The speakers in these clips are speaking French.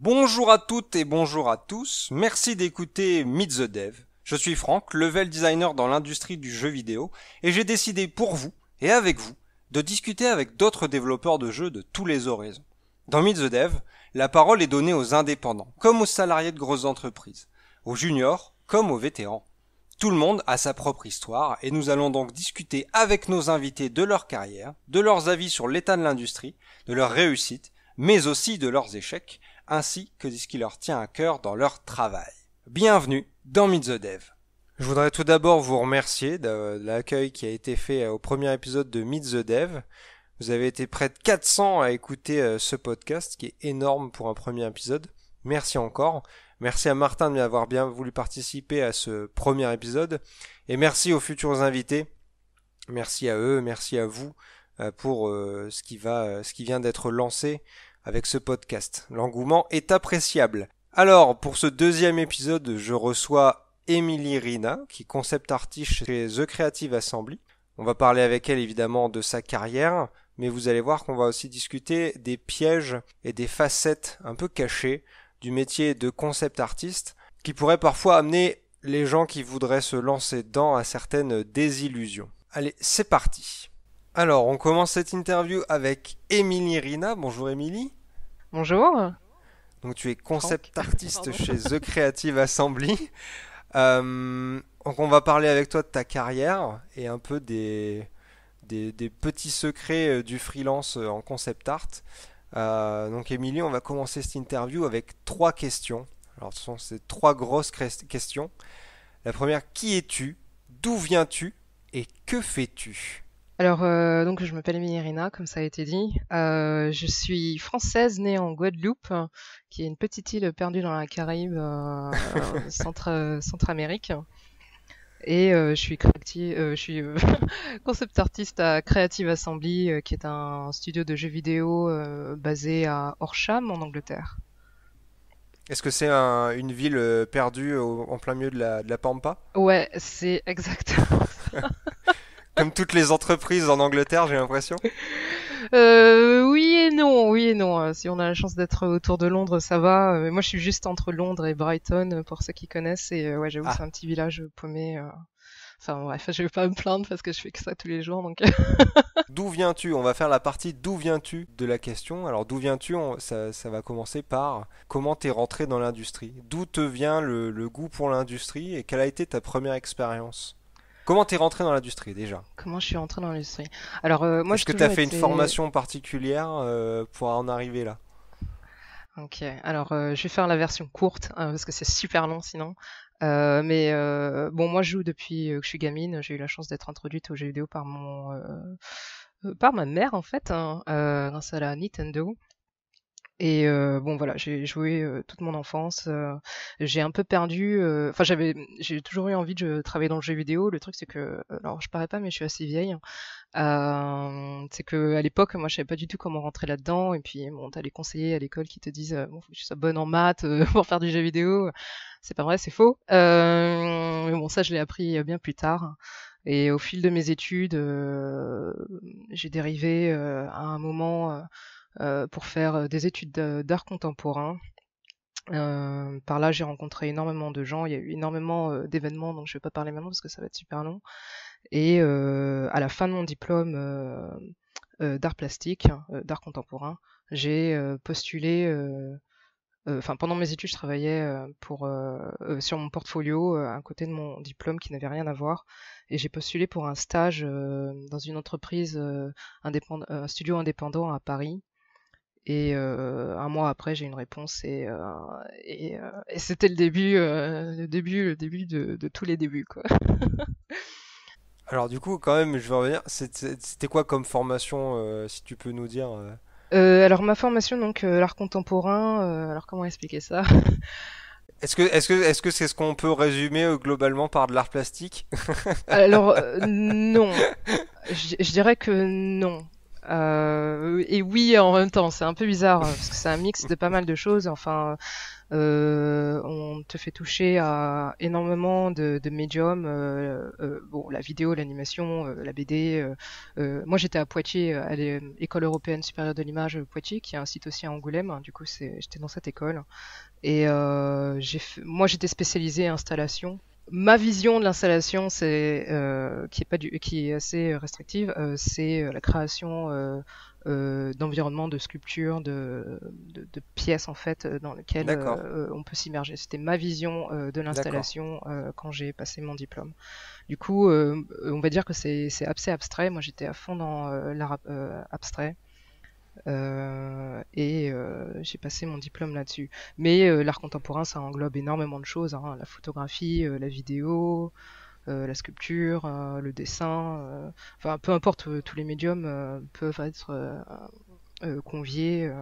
Bonjour à toutes et bonjour à tous, merci d'écouter Meet the Dev. Je suis Franck, level designer dans l'industrie du jeu vidéo, et j'ai décidé pour vous, et avec vous, de discuter avec d'autres développeurs de jeux de tous les horizons. Dans Meet the Dev, la parole est donnée aux indépendants, comme aux salariés de grosses entreprises, aux juniors, comme aux vétérans. Tout le monde a sa propre histoire et nous allons donc discuter avec nos invités de leur carrière, de leurs avis sur l'état de l'industrie, de leurs réussites, mais aussi de leurs échecs, ainsi que de ce qui leur tient à cœur dans leur travail. Bienvenue dans Meet the Dev. Je voudrais tout d'abord vous remercier de l'accueil qui a été fait euh, au premier épisode de Meet the Dev. Vous avez été près de 400 à écouter euh, ce podcast qui est énorme pour un premier épisode. Merci encore. Merci à Martin de m'avoir bien voulu participer à ce premier épisode. Et merci aux futurs invités. Merci à eux, merci à vous euh, pour ce qui va, ce qui vient d'être lancé avec ce podcast. L'engouement est appréciable. Alors, pour ce deuxième épisode, je reçois Émilie Rina, qui est concept artiste chez The Creative Assembly. On va parler avec elle évidemment de sa carrière, mais vous allez voir qu'on va aussi discuter des pièges et des facettes un peu cachées du métier de concept artiste, qui pourrait parfois amener les gens qui voudraient se lancer dedans à certaines désillusions. Allez, c'est parti. Alors, on commence cette interview avec Émilie Rina. Bonjour Émilie. Bonjour. Donc tu es concept artiste chez The Creative Assembly. Euh, on va parler avec toi de ta carrière et un peu des, des, petits secrets euh, du freelance euh, en concept art. donc Émilie, on va commencer cette interview avec trois questions. Alors ce sont ces trois grosses questions. La première, qui es-tu D'où viens-tu Et que fais-tu alors, euh, donc, je m'appelle Irina, comme ça a été dit. Euh, je suis française, née en Guadeloupe, qui est une petite île perdue dans la Caraïbe euh, centre, Centre-Amérique. Et je suis, concept artiste à Creative Assembly, qui est un studio de jeux vidéo basé à Horsham, en Angleterre. Est-ce que c'est une ville perdue en plein milieu de la, Pampa Ouais, c'est exactement comme toutes les entreprises en Angleterre, j'ai l'impression. Euh, oui et non, oui et non. Euh, si on a la chance d'être autour de Londres, ça va. Mais euh, moi, je suis juste entre Londres et Brighton, pour ceux qui connaissent. Et ouais, j'avoue, ah. c'est un petit village paumé. Enfin bref, je vais pas me plaindre parce que je fais que ça tous les jours. Donc. d'où viens-tu On va faire la partie d'où viens-tu de la question. Alors d'où viens-tu ça, va commencer par comment t'es rentré dans l'industrie. D'où te vient le goût pour l'industrie et quelle a été ta première expérience Comment t'es rentré dans l'industrie déjà Comment je suis rentré dans l'industrie Alors euh, moi, est-ce que t'as fait une formation particulière euh, pour en arriver là Ok. Alors euh, je vais faire la version courte hein, parce que c'est super long sinon. mais bon, moi je joue depuis que je suis gamine. J'ai eu la chance d'être introduite au jeu vidéo par mon par ma mère en fait hein, grâce à la Nintendo. Et euh, bon voilà, j'ai joué euh, toute mon enfance. Euh, j'ai un peu perdu. Enfin, j'avais, j'ai toujours eu envie de travailler dans le jeu vidéo. Le truc, c'est que, alors, je parais pas, mais je suis assez vieille. c'est que à l'époque, moi, je savais pas du tout comment rentrer là-dedans. Et puis, bon, t'as les conseillers à l'école qui te disent, bon, faut que tu sois bonne en maths pour faire du jeu vidéo. C'est pas vrai, c'est faux. mais bon, ça, je l'ai appris bien plus tard. Et au fil de mes études, j'ai dérivé à un moment. Euh, pour faire euh, des études d'art contemporain. Euh, par là, j'ai rencontré énormément de gens. Il y a eu énormément d'événements, donc je ne vais pas parler maintenant parce que ça va être super long. Et à la fin de mon diplôme d'art plastique, d'art contemporain, j'ai postulé. Enfin, pendant mes études, je travaillais pour sur mon portfolio à côté de mon diplôme qui n'avait rien à voir, et j'ai postulé pour un stage dans une entreprise un studio indépendant à Paris et euh, un mois après, j'ai une réponse et, euh, euh, c'était le début, le début, le début de, tous les débuts, quoi. Alors du coup, quand même, je veux revenir. C'était quoi comme formation, si tu peux nous dire Alors ma formation, donc l'art contemporain. alors comment expliquer ça Est-ce que est-ce que est-ce que c'est ce qu'on peut résumer globalement par de l'art plastique Alors non, je, dirais que non. Euh, et oui en même temps, c'est un peu bizarre hein, parce que c'est un mix de pas mal de choses. Enfin, euh, on te fait toucher à énormément de, médiums. Euh, bon, la vidéo, l'animation, la BD. moi, j'étais à Poitiers, à l'école européenne supérieure de l'image Poitiers, qui est un site aussi à Angoulême. Hein, du coup, j'étais dans cette école. Et moi, j'étais spécialisée installation ma vision de l'installation, c'est euh, qui est pas du, qui est assez restrictive, euh, c'est euh, la création euh, euh d'environnement de sculptures, de, de, de, pièces en fait dans lesquelles on peut s'immerger. C'était ma vision de l'installation quand j'ai passé mon diplôme. Du coup, on va dire que c'est assez abstrait. Moi, j'étais à fond dans l'art abstrait. Euh, et euh, j'ai passé mon diplôme là-dessus. Mais euh, l'art contemporain, ça englobe énormément de choses, hein. la photographie, la vidéo, la sculpture, le dessin, enfin peu importe, tous les médiums peuvent être conviés.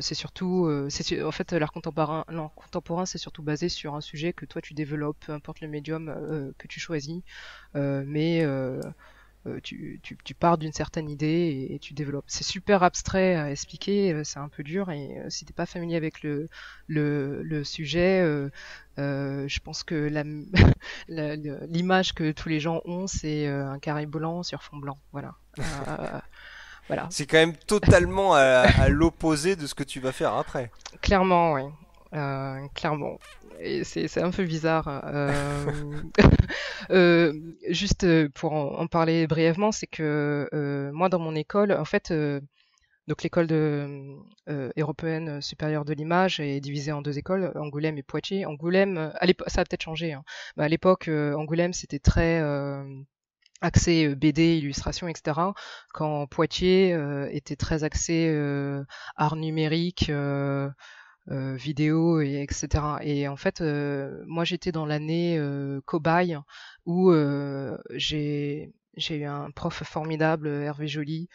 c'est surtout, c'est en fait, l'art contemporain, l'art contemporain, c'est surtout basé sur un sujet que toi tu développes, peu importe le médium que tu choisis, mais euh, tu, tu, pars d'une certaine idée et, tu développes. C'est super abstrait à expliquer, euh, c'est un peu dur et euh, si t'es pas familier avec le, le, sujet, je pense que l'image que tous les gens ont, c'est un carré blanc sur fond blanc. Voilà. voilà. C'est quand même totalement à l'opposé de ce que tu vas faire après. Clairement, oui. clairement c'est un peu bizarre. Euh, euh, juste pour en, parler brièvement, c'est que euh, moi dans mon école, en fait, donc l'école européenne supérieure de l'image est divisée en deux écoles, Angoulême et Poitiers. Angoulême, à ça a peut-être changé. Hein, à l'époque, Angoulême c'était très axé BD, illustration, etc. Quand Poitiers était très axé art numérique. Euh, vidéo et etc. Et en fait, euh, moi j'étais dans l'année euh, cobaye où j'ai eu un prof formidable, Hervé Joly,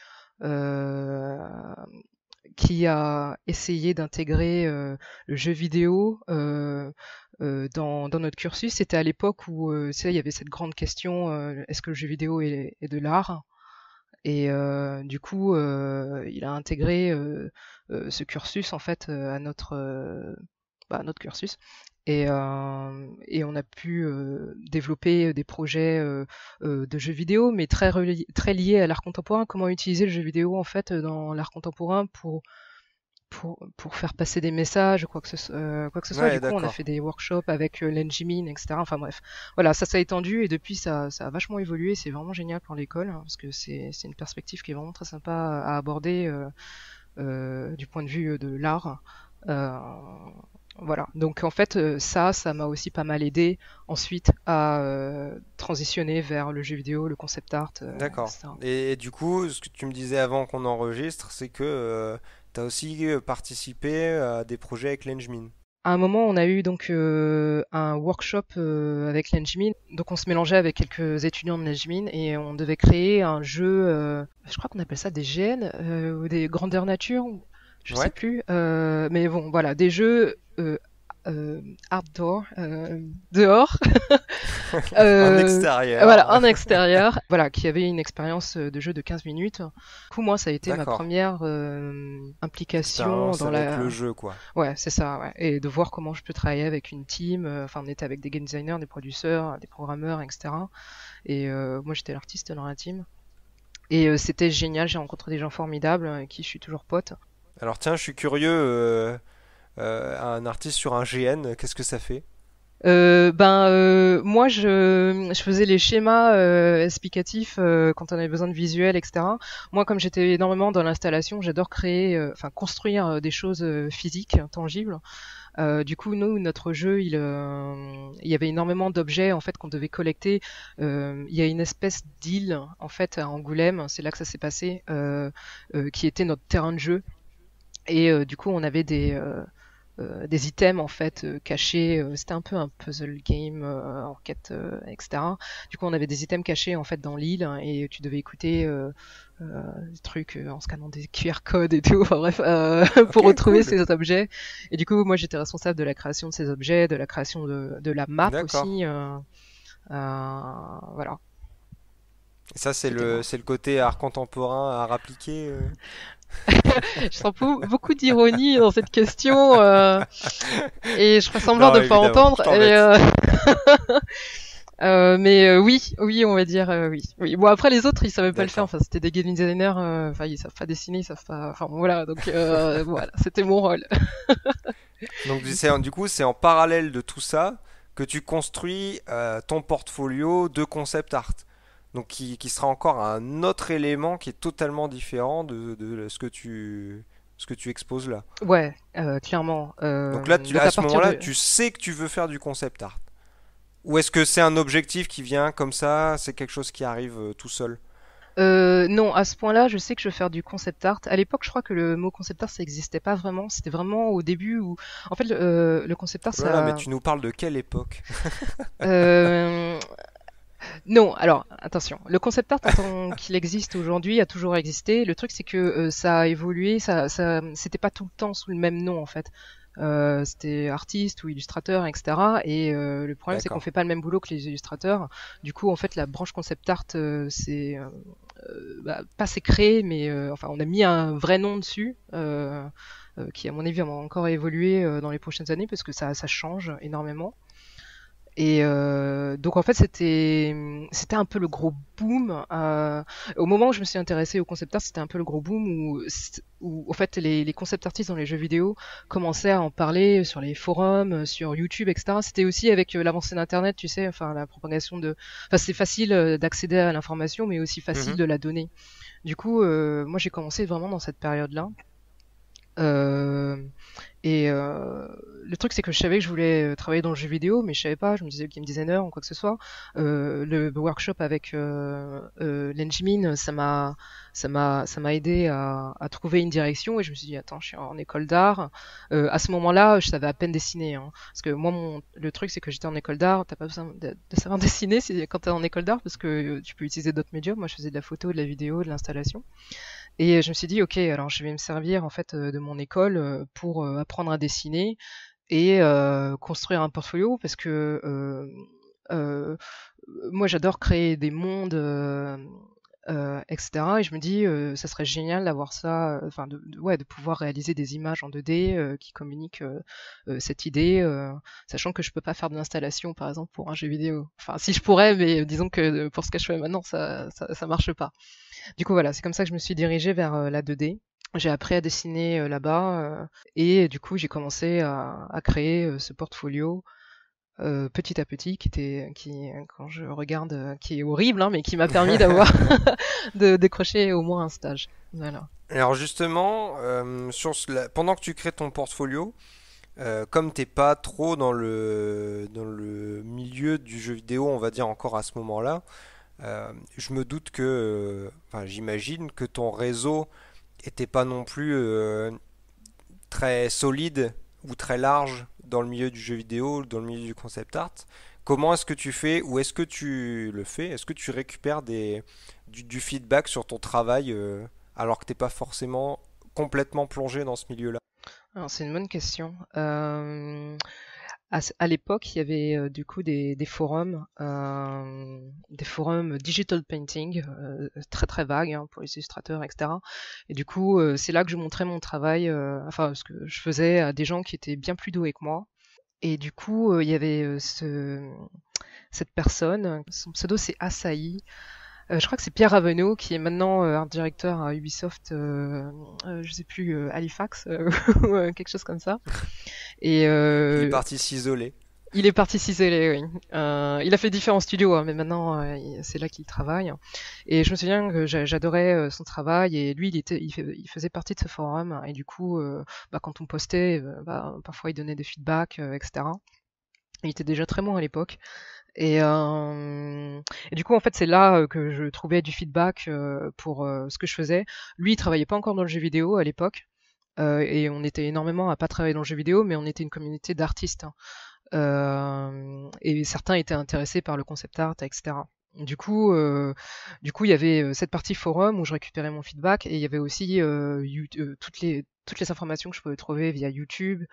qui a essayé d'intégrer le jeu vidéo. Dans, notre cursus, c'était à l'époque où il y avait cette grande question est-ce que le jeu vidéo est de l'art et euh, du coup, euh, il a intégré euh, ce cursus en fait à notre, bah, notre cursus. Et, et on a pu développer des projets de jeux vidéo, mais très, très liés à l'art contemporain. Comment utiliser le jeu vidéo en fait dans l'art contemporain pour pour, faire passer des messages, quoi que ce, euh, quoi que ce soit. du coup, on a fait des workshops avec euh, etc. Enfin bref, voilà, ça s'est étendu et depuis, ça, a vachement évolué. C'est vraiment génial pour l'école hein, parce que c'est une perspective qui est vraiment très sympa à aborder euh, euh, du point de vue de l'art. voilà, donc en fait, ça, ça m'a aussi pas mal aidé ensuite à transitionner vers le jeu vidéo, le concept art. D'accord. et, du coup, ce que tu me disais avant qu'on enregistre, c'est que tu as aussi euh, participé euh, à des projets avec l'Engmin. À un moment, on a eu donc euh, un workshop avec l'Engmin. Donc, on se mélangeait avec quelques étudiants de l'Engmin et on devait créer un jeu. je crois qu'on appelle ça des GN ou des grandeurs nature. Je ne sais plus. mais bon, voilà, des jeux euh, outdoor, euh, dehors. en euh, extérieur. Voilà, en extérieur. voilà, qui avait une expérience de jeu de 15 minutes. Du coup, moi, ça a été ma première implication dans la... le jeu, quoi. Ouais, c'est ça. Et de voir comment je peux travailler avec une team. Enfin, on était avec des game designers, des producteurs, des programmeurs, etc. Et moi, j'étais l'artiste dans la team. Et c'était génial, j'ai rencontré des gens formidables avec qui je suis toujours pote. Alors tiens, je suis curieux, euh, un artiste sur un GN, qu'est-ce que ça fait euh, ben euh, moi je, faisais les schémas explicatifs quand on avait besoin de visuels etc. Moi comme j'étais énormément dans l'installation, j'adore créer, enfin construire des choses physiques, tangibles. du coup, nous, notre jeu, il, il y avait énormément d'objets en fait qu'on devait collecter. il y a une espèce d'île en fait à Angoulême, c'est là que ça s'est passé, qui était notre terrain de jeu. Et du coup, on avait des euh, des items en fait euh, cachés. Euh, c'était un peu un puzzle game, enquête, etc. Du coup, on avait des items cachés en fait dans l'île hein, et tu devais écouter des trucs en scannant des QR codes et tout. bref, pour retrouver ces objets. Et du coup, moi, j'étais responsable de la création de ces objets, de la création de, de la map aussi. voilà. Et ça, c'est le, c'est le côté art contemporain, art appliqué je sens beaucoup d'ironie dans cette question euh, et je fais semblant de ne pas entendre. Euh, euh, mais oui, oui, on va dire oui. Bon après les autres, ils savaient pas le faire. Enfin, c'était des game designers. Enfin, ils savent pas dessiner, ils savent pas. Enfin voilà, donc voilà, c'était mon rôle. donc du coup, c'est en parallèle de tout ça que tu construis ton portfolio de concept art donc qui, qui, sera encore un autre élément qui est totalement différent de, de ce que tu ce que tu exposes là. Ouais, euh, clairement. Euh, donc là, à, ce moment-là, tu sais que tu veux faire du concept art. Ou est-ce que c'est un objectif qui vient comme ça C'est quelque chose qui arrive euh, tout seul non, à ce point-là, je sais que je veux faire du concept art. À l'époque, je crois que le mot concept art, ça n'existait pas vraiment. C'était vraiment au début où, en fait, le, concept art. Voilà, ça... mais tu nous parles de quelle époque Non, alors attention, le concept art tant qu'il existe aujourd'hui a toujours existé. Le truc c'est que euh, ça a évolué, ça, ça c'était pas tout le temps sous le même nom en fait. Euh, c'était artiste ou illustrateur, etc. Et euh, le problème c'est qu'on fait pas le même boulot que les illustrateurs. Du coup, en fait, la branche concept art, c'est bah, pas c'est créé, mais enfin on a mis un vrai nom dessus. qui à mon avis va encore évoluer dans les prochaines années parce que ça change énormément. Et euh, donc en fait c'était c'était un peu le gros boom. Euh, au moment où je me suis intéressée au concept art, c'était un peu le gros boom où, où en fait les, concept artistes dans les jeux vidéo commençaient à en parler sur les forums, sur YouTube, etc. C'était aussi avec euh, l'avancée d'Internet, tu sais, enfin la propagation de. Enfin c'est facile euh, d'accéder à l'information, mais aussi facile mhm. de la donner. Du coup, moi j'ai commencé vraiment dans cette période-là. Euh, et euh, le truc, c'est que je savais que je voulais euh, travailler dans le jeu vidéo, mais je savais pas. Je me disais game designer ou quoi que ce soit. le workshop avec euh, ça m'a, ça m'a, ça m'a aidé à, trouver une direction. Et je me suis dit, attends, je suis en école d'art. à ce moment-là, je savais à peine dessiner, hein. parce que moi, le truc, c'est que j'étais en école d'art. T'as pas besoin de, de savoir dessiner quand t'es en école d'art, parce que tu peux utiliser d'autres médias. Moi, je faisais de la photo, de la vidéo, de l'installation. Et euh, je me suis dit, ok, alors je vais me servir en fait euh, de mon école euh, pour apprendre à dessiner et construire un portfolio parce que moi j'adore créer des mondes. etc. Et je me dis, ça serait génial d'avoir ça, enfin, de, pouvoir réaliser des images en 2D qui communiquent cette idée, sachant que je peux pas faire de l'installation, par exemple, pour un jeu vidéo. Enfin, si je pourrais, mais disons que pour ce que je fais maintenant, ça, ça, ça marche pas. Du coup, voilà, c'est comme ça que je me suis dirigé vers euh, la 2D. J'ai appris à dessiner euh, là-bas euh, et du coup, j'ai commencé à, créer ce portfolio petit à petit, qui était, qui, quand je regarde, qui est horrible, hein, mais qui m'a permis d'avoir, de décrocher au moins un stage. Voilà. Alors justement, pendant que tu crées ton portfolio, comme t'es pas trop dans le, dans le milieu du jeu vidéo, on va dire encore à ce moment-là, euh, je me doute que, euh, enfin, j'imagine que ton réseau était pas non plus euh, très solide ou très large dans le milieu du jeu vidéo, dans le milieu du concept art. Comment est-ce que tu fais ou est-ce que tu le fais Est-ce que tu récupères des, du, feedback sur ton travail alors que tu n'es pas forcément complètement plongé dans ce milieu-là C'est une bonne question. Euh, à, l'époque, il y avait euh, du coup des, forums, euh, des forums digital painting, euh, très très vagues hein, pour les illustrateurs, etc. Et du coup, c'est là que je montrais mon travail, enfin ce que je faisais à des gens qui étaient bien plus doués que moi. Et du coup, il y avait ce, cette personne, son pseudo c'est Asahi. je crois que c'est Pierre Avenot qui est maintenant art directeur à Ubisoft, je sais plus Halifax ou quelque chose comme ça. Et, euh, il est parti s'isoler. Il est parti s'isoler, oui. Euh, il a fait différents studios, hein, mais maintenant euh, c'est là qu'il travaille. Et je me souviens que j'adorais euh, son travail et lui, il, était, il, faisait partie de ce forum. Et du coup, bah, quand on postait, bah, parfois il donnait des feedbacks, etc. Il était déjà très bon à l'époque. Et, euh, et, du coup, en fait, c'est là que je trouvais du feedback pour ce que je faisais. Lui, il travaillait pas encore dans le jeu vidéo à l'époque, euh, et on était énormément à pas travailler dans le jeu vidéo, mais on était une communauté d'artistes. Hein. Euh, et certains étaient intéressés par le concept art, etc. Du coup, euh, du coup, il y avait cette partie forum où je récupérais mon feedback et il y avait aussi toutes les toutes les informations que je pouvais trouver via YouTube,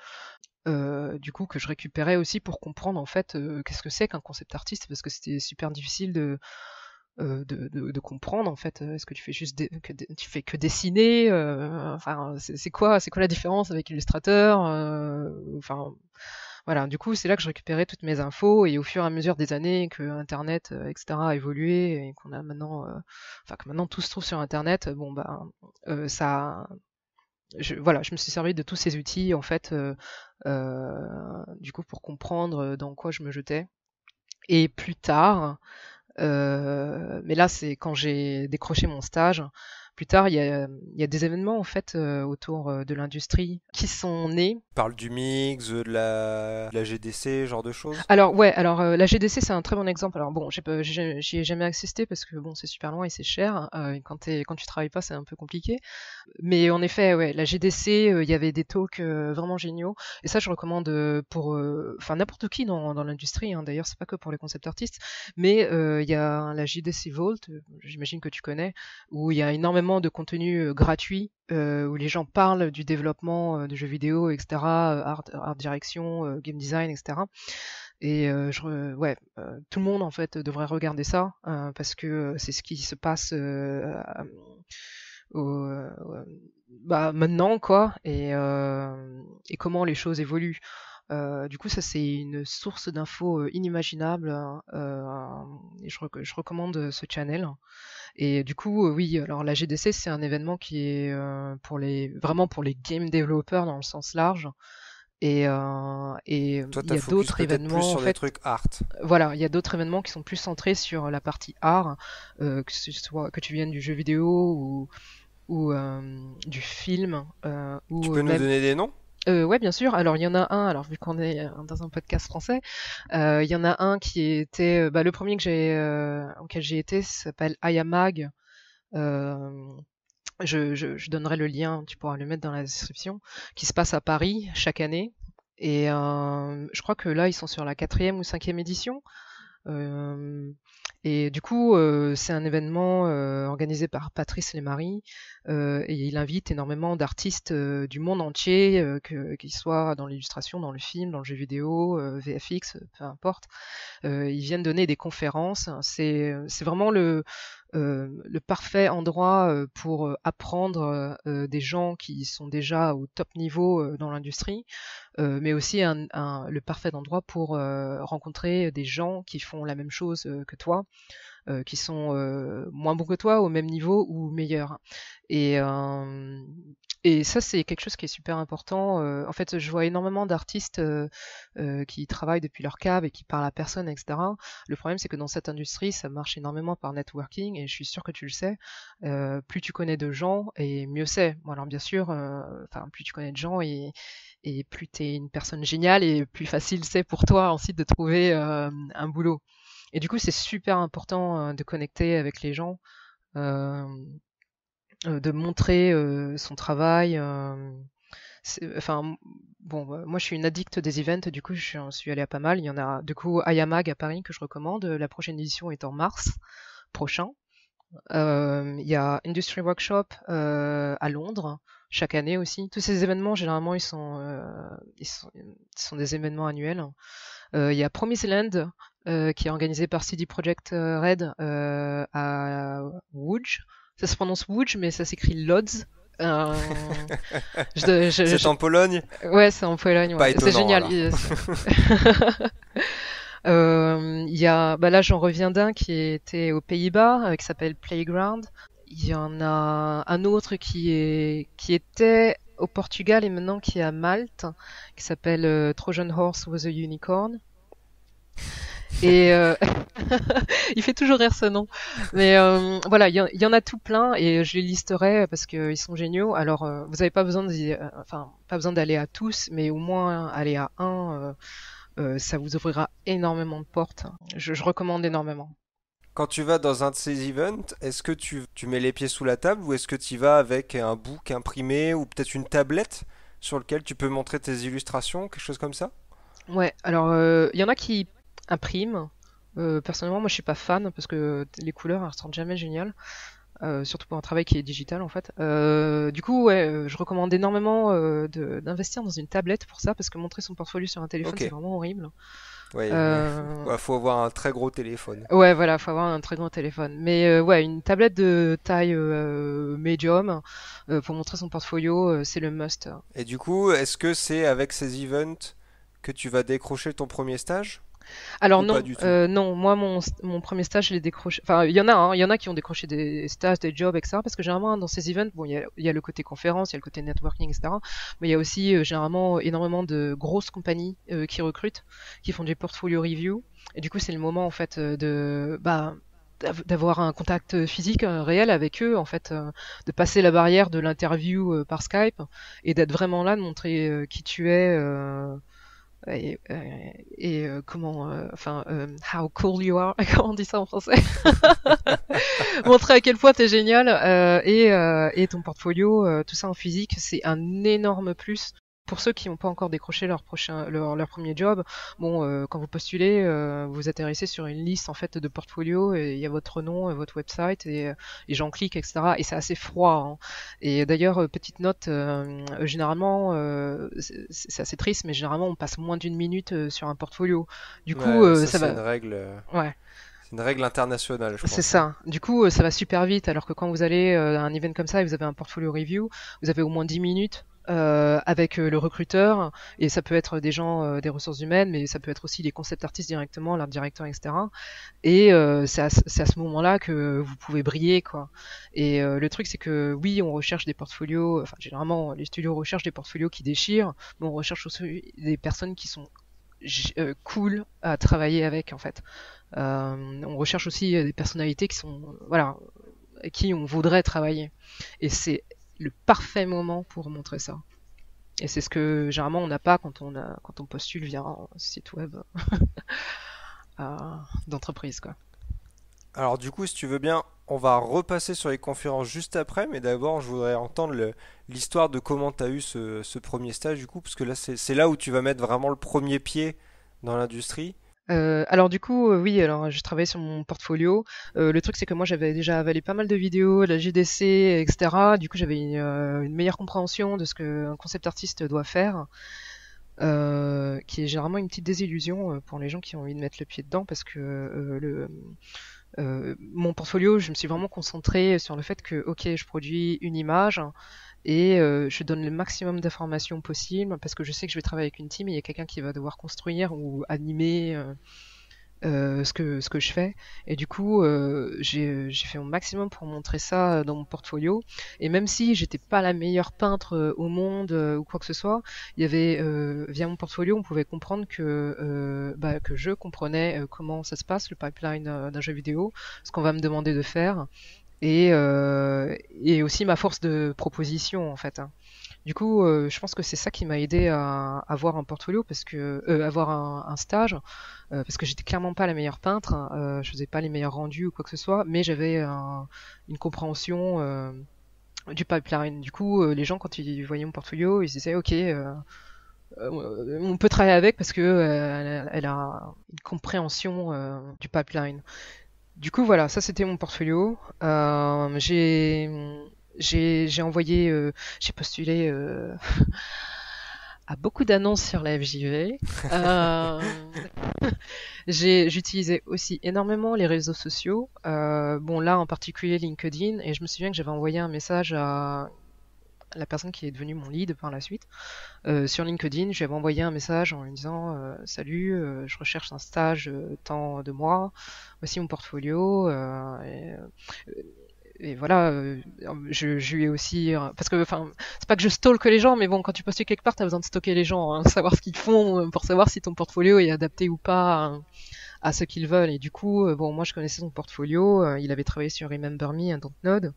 du coup que je récupérais aussi pour comprendre en fait qu'est-ce que c'est qu'un concept artiste parce que c'était super difficile de euh, de, comprendre en fait euh, est-ce que tu fais juste que tu fais que dessiner euh, enfin c'est quoi c'est quoi la différence avec Illustrator enfin voilà, du coup, c'est là que je récupérais toutes mes infos et au fur et à mesure des années que Internet, etc., a évolué et qu'on a maintenant, enfin que maintenant tout se trouve sur Internet, bon bah ça, je, voilà, je me suis servi de tous ces outils en fait, du coup, pour comprendre dans quoi je me jetais. Et plus tard, euh, mais là, c'est quand j'ai décroché mon stage plus tard, il y a, des événements en fait euh, autour euh, de l'industrie qui sont nés. parle du mix, de la, de la GDC, genre de choses. Alors ouais, alors euh, la GDC c'est un très bon exemple. Alors bon, j'y ai jamais assisté parce que bon, c'est super loin et c'est cher. Hein. quand, tu quand tu travailles pas, c'est un peu compliqué. Mais en effet, ouais, la GDC, il y avait des talks vraiment géniaux. Et ça, je recommande pour, enfin n'importe qui dans, l'industrie. Hein. D'ailleurs, c'est pas que pour les concept artistes, mais il y a la GDC Vault, j'imagine que tu connais, où il y a énormément de contenu euh, gratuit euh, où les gens parlent du développement euh, de jeux vidéo, etc., art, direction, game design, etc. Et ouais, tout le monde en fait devrait regarder ça parce que c'est ce qui se passe bah, maintenant quoi et, comment les choses évoluent. du coup, ça c'est une source d'infos inimaginable. Hein, et je, recommande ce channel. Et du coup, euh, oui, alors la GDC, c'est un événement qui est euh, pour les, vraiment pour les game developers dans le sens large. Et, euh, il y a d'autres événements. en fait, Voilà, il y a d'autres événements qui sont plus centrés sur la partie art, que ce soit que tu viennes du jeu vidéo ou, ou du film. tu peux nous donner des noms euh, ouais, bien sûr. Alors il y en a un. Alors vu qu'on est euh, dans un podcast français, euh, il y en a un qui était euh, bah, le premier que j'ai euh, auquel j'ai été s'appelle Ayamag. Je, donnerai le lien, tu pourras le mettre dans la description, qui se passe à Paris chaque année. Et je crois que là, ils sont sur la quatrième ou cinquième édition. et du coup, c'est un événement organisé par Patrice Lemarie euh, et il invite énormément d'artistes euh, du monde entier, euh, qu'ils soient dans l'illustration, dans le film, dans le jeu vidéo, VFX, peu importe. ils viennent donner des conférences. C'est vraiment le, parfait endroit pour apprendre des gens qui sont déjà au top niveau dans l'industrie, mais aussi le parfait endroit pour rencontrer des gens qui font la même chose que toi. Euh, qui sont euh, moins bons que toi au même niveau ou meilleurs. Et, euh, ça, c'est quelque chose qui est super important. en fait, je vois énormément d'artistes qui travaillent depuis leur cave et qui parlent à personne, etc. Le problème, c'est que dans cette industrie, ça marche énormément par networking, et je suis sûr que tu le sais. plus tu connais de gens, et mieux c'est. Bon, alors bien sûr, enfin, plus tu connais de gens, et, plus tu es une personne géniale et plus facile c'est pour toi ensuite de trouver un boulot. Et du coup, c'est super important de connecter avec les gens, de montrer son travail. Enfin, bon, bah, moi je suis une addicte des events, du coup j'en suis allée à pas mal. Il y en a, du coup, Ayamag à Paris que je recommande. La prochaine édition est en mars prochain. il y a Industry Workshop à Londres chaque année aussi. Tous ces événements, généralement, ils sont, sont, des événements annuels. il y a Promise Land euh, qui est organisé par CD Projekt euh, Red euh, à Łódź. Ça se prononce Łódź, mais ça s'écrit Lodz. Euh... c'est je... en Pologne Ouais, c'est en Pologne. C'est génial. Euh, il y a, bah là, j'en reviens d'un qui était aux Pays-Bas, qui s'appelle Playground. Il y en a un autre qui est qui était au Portugal et maintenant qui est à Malte, qui s'appelle Trojan Horse with a Unicorn. Et euh, il fait toujours rire ce nom. Mais euh, voilà, il y, en a tout plein et je les listerai parce qu'ils sont géniaux. Alors, euh, vous n'avez pas besoin de, enfin, pas besoin d'aller à tous, mais au moins aller à un, ça vous ouvrira énormément de portes. Je, recommande énormément. Quand tu vas dans un de ces events, est-ce que tu, mets les pieds sous la table ou est-ce que tu y vas avec un book imprimé ou peut-être une tablette sur lequel tu peux montrer tes illustrations, quelque chose comme ça Ouais, alors il y en a qui imprime. Euh, personnellement, moi je suis pas fan parce que les couleurs elles ressortent jamais géniales. Euh, surtout pour un travail qui est digital en fait. Euh, du coup, ouais, je recommande énormément d'investir dans une tablette pour ça parce que montrer son portfolio sur un téléphone c'est vraiment horrible. Ouais, faut avoir un très gros téléphone. Ouais, voilà, faut avoir un très grand téléphone. Mais ouais, une tablette de taille médium pour montrer son portfolio, c'est le must. Et du coup, est-ce que c'est avec ces events que tu vas décrocher ton premier stage alors non, euh, non, moi mon, premier stage, je l'ai décroché. Enfin, il y en a, hein, il y en a qui ont décroché des stages, des jobs, etc. Parce que généralement hein, dans ces events, bon, il y a, le côté conférence, il y a le côté networking, etc. Mais il y a aussi euh, généralement énormément de grosses compagnies euh, qui recrutent, qui font des portfolio review. Et du coup, c'est le moment en fait de bah d'avoir un contact physique réel avec eux, en fait, de passer la barrière de l'interview par Skype et d'être vraiment là, de montrer qui tu es et, euh, euh, comment, euh, enfin, how cool you are, comment on dit ça en français Montrer à quel point t'es génial et, et ton portfolio, tout ça en physique, c'est un énorme plus pour ceux qui n'ont pas encore décroché leur prochain leur, premier job, bon, euh, quand vous postulez, euh, vous atterrissez sur une liste en fait de portfolio et il y a votre nom, et votre website et euh, j'en gens etc. Et c'est assez froid. Hein. Et d'ailleurs, petite note, généralement, c'est assez triste, mais généralement on passe moins d'une minute sur un portfolio. Du coup, ça, Une règle. Ouais. C'est une règle internationale, je C'est ça. Du coup, ça va super vite, alors que quand vous allez à un event comme ça et vous avez un portfolio review, vous avez au moins 10 minutes euh, avec euh, le recruteur, et ça peut être des gens euh, des ressources humaines, mais ça peut être aussi les concept artistes directement, l'art directeur, etc. Et euh, c'est à, ce moment-là que vous pouvez briller, quoi. Et le truc, c'est que oui, on recherche des portfolios, enfin généralement les studios recherchent des portfolios qui déchirent, mais on recherche aussi des personnes qui sont cool à travailler avec, en fait. on recherche aussi des personnalités qui sont, voilà, avec qui on voudrait travailler. Et c'est le parfait moment pour montrer ça. Et c'est ce que généralement on n'a pas quand on, a, quand on postule via un site web euh, d'entreprise. Quoi. Alors du coup, si tu veux bien, on va repasser sur les conférences juste après, mais d'abord je voudrais entendre l'histoire de comment tu as eu ce, ce, premier stage du coup, parce que là c'est là où tu vas mettre vraiment le premier pied dans l'industrie. Euh, alors du coup, euh, oui, alors je travaillais sur mon portfolio. Euh, le truc, c'est que moi, j'avais déjà avalé pas mal de vidéos, la GDC, etc. Du coup, j'avais une, meilleure compréhension de ce qu'un concept artiste doit faire, qui est généralement une petite désillusion pour les gens qui ont envie de mettre le pied dedans, parce que le mon portfolio, je me suis vraiment concentré sur le fait que, ok, je produis une image, et euh, je donne le maximum d'informations possible parce que je sais que je vais travailler avec une team et il y a quelqu'un qui va devoir construire ou animer euh, euh, ce, que, ce que je fais. Et du coup, j'ai fait mon maximum pour montrer ça dans mon portfolio. Et même si j'étais pas la meilleure peintre au monde ou quoi que ce soit, il y avait via mon portfolio, on pouvait comprendre que, bah, que je comprenais comment ça se passe, le pipeline d'un jeu vidéo, ce qu'on va me demander de faire et, euh, et aussi ma force de proposition en fait. Hein. Du coup, euh, je pense que c'est ça qui m'a aidé à, avoir un portfolio, parce que avoir euh, un, stage, parce que j'étais clairement pas la meilleure peintre, hein. je faisais pas les meilleurs rendus ou quoi que ce soit, mais j'avais une compréhension du pipeline. Du coup, les gens quand ils voyaient mon portfolio, ils disaient OK. on peut travailler avec parce que elle a une compréhension du pipeline. Du coup, voilà, ça c'était mon portfolio. Euh, j'ai, envoyé, euh, j'ai postulé euh, à beaucoup d'annonces sur la FJV. j'ai, j'utilisais aussi énormément les réseaux sociaux. bon, là en particulier LinkedIn, et je me souviens que j'avais envoyé un message à la personne qui est devenue mon lead par la suite, euh, sur LinkedIn, je lui avais envoyé un message en lui disant euh, Salut, euh, je recherche un stage tant de mois, voici mon portfolio. Et, voilà, je, lui ai aussi. Parce que, enfin, c'est pas que je stalke les gens, mais bon, quand tu postes quelque part, t'as besoin de stocker les gens, hein, savoir ce qu'ils font pour savoir si ton portfolio est adapté ou pas. Hein, à ce qu'ils veulent. Et du coup, bon, moi je connaissais son portfolio, il avait travaillé sur Remember Me, un Node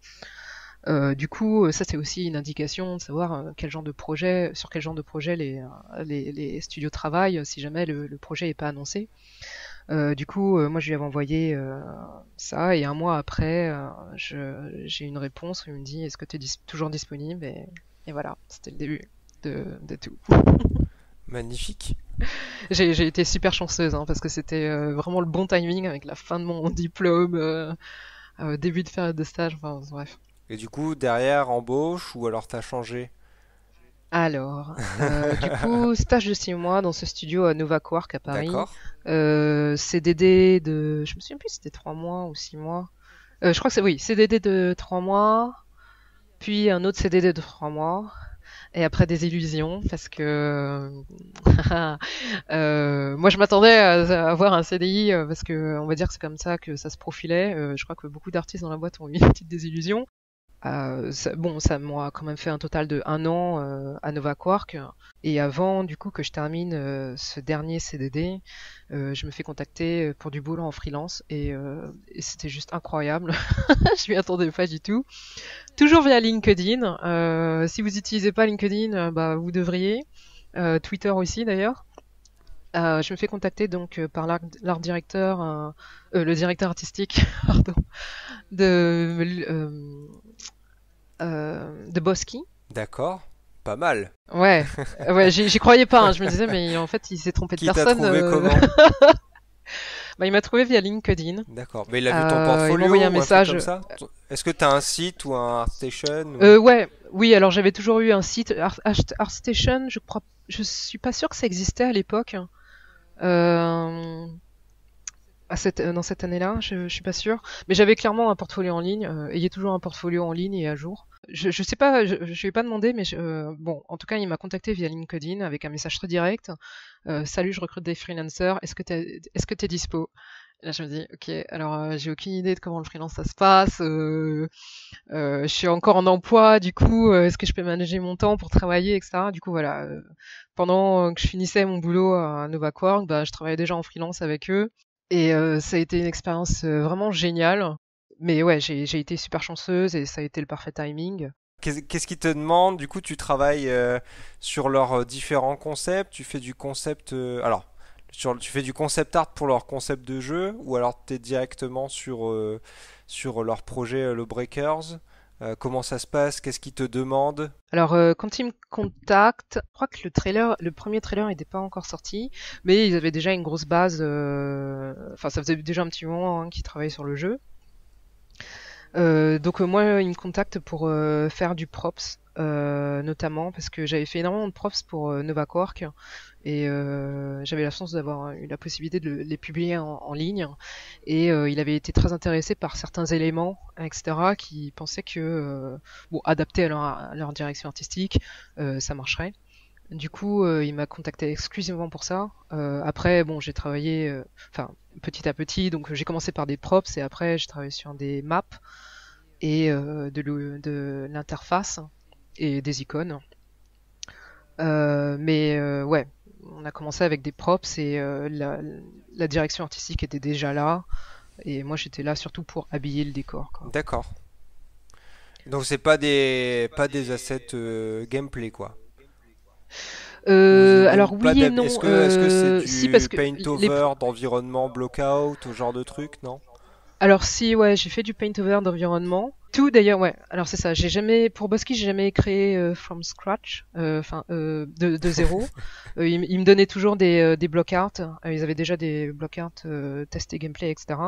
euh, du coup, euh, ça c'est aussi une indication de savoir euh, quel genre de projet, sur quel genre de projet les, les, studios travaillent si jamais le, projet n'est pas annoncé. du coup, moi je lui avais envoyé ça et un mois après, j'ai une réponse où il me dit est-ce que tu es toujours disponible et, voilà, c'était le début de, tout. Magnifique. J'ai été super chanceuse hein, parce que c'était vraiment le bon timing avec la fin de mon diplôme, début de période de stage, enfin bref. Et du coup, derrière, embauche ou alors t'as changé alors, euh, du coup, stage de 6 mois dans ce studio à Nova Quark à Paris. Euh, CDD de, je me souviens plus, c'était 3 mois ou 6 mois. Euh, je crois que c'est, oui, CDD de 3 mois, puis un autre CDD de 3 mois, et après des illusions, parce que euh, moi je m'attendais à avoir un CDI, parce que on va dire que c'est comme ça que ça se profilait. je crois que beaucoup d'artistes dans la boîte ont eu des petite euh, bon, ça m'a quand même fait un total de un an euh, à Nova Quark. Et avant, du coup, que je termine euh, ce dernier CDD, euh, je me fais contacter pour du boulot en freelance et, c'était juste incroyable. je m'y attendais pas du tout. Toujours via LinkedIn. si vous utilisez pas LinkedIn, bah, vous devriez. Twitter aussi d'ailleurs. je me fais contacter donc par l'art directeur, le directeur artistique pardon, de euh, de Boski D'accord pas mal. Ouais, ouais j'y croyais pas. Hein. Je me disais, mais en fait, il s'est trompé de Qui personne. Trouvé euh. comment bah, il m'a trouvé via LinkedIn. D'accord. Mais il a vu ton portfolio. Euh, il m'a un message. Est-ce que tu as un site ou un ArtStation Ouais, oui. Alors j'avais toujours eu un site ArtStation. Je crois, je suis pas sûr que ça existait à l'époque. Euh à cette, euh, dans cette année-là, je, je, suis pas sûre. Mais j'avais clairement un portfolio en ligne. Euh, ayez toujours un portfolio en ligne et à jour. Je, je sais pas, je, je lui ai pas demandé, mais je, euh, bon, en tout cas, il m'a contacté via LinkedIn avec un message très direct. Salut, je recrute des freelancers. Est-ce que t'es, est-ce que t'es dispo Là, je me dis, ok, alors j'ai aucune idée de comment le freelance ça se passe. Euh, je suis encore en emploi, du coup, est-ce que je peux manager mon temps pour travailler, etc. Du coup, voilà. pendant que je finissais mon boulot à NovaQuark, bah, je travaillais déjà en freelance avec eux. Et ça a été une expérience vraiment géniale. Mais ouais, j'ai été super chanceuse et ça a été le parfait timing. Qu'est-ce qu'ils te demande Du coup, tu travailles sur leurs différents concepts. Tu fais du concept. alors, tu fais du concept art pour leur concept de jeu, ou alors tu es directement sur, sur leur projet Le Breakers. Euh, comment ça se passe Qu'est-ce qu'ils te demandent Alors, euh, quand ils me contactent, je crois que le trailer, le premier trailer n'était pas encore sorti, mais ils avaient déjà une grosse base. Euh, enfin, ça faisait déjà un petit moment hein, qu'ils travaillaient sur le jeu. donc moi, ils me contactent pour faire du props. Euh, notamment parce que j'avais fait énormément de props pour euh, Nova Quark et euh, j'avais la chance d'avoir eu la possibilité de les publier en, ligne et il avait été très intéressé par certains éléments etc qui pensaient que bon adapté à leur, direction artistique ça marcherait du coup, il m'a contacté exclusivement pour ça. après, bon, j'ai travaillé, enfin, petit à petit. Donc, j'ai commencé par des props et après, j'ai travaillé sur des maps et de l'interface et des icônes. Euh, mais euh, ouais, on a commencé avec des props et euh, la, la, direction artistique était déjà là. Et moi j'étais là surtout pour habiller le décor. D'accord. Donc c'est pas des pas des assets gameplay quoi. alors oui et non. Est-ce que c'est du si, paint over d'environnement blockout, au genre de truc, non Alors si ouais, j'ai fait du paint over d'environnement. Tout d'ailleurs, ouais. Alors c'est ça. J'ai jamais, pour Bosky, j'ai jamais créé euh, from scratch, euh, enfin euh, de, zéro. Euh, ils, il me donnait toujours des, des block art. ils avaient déjà des block art testés gameplay, etc.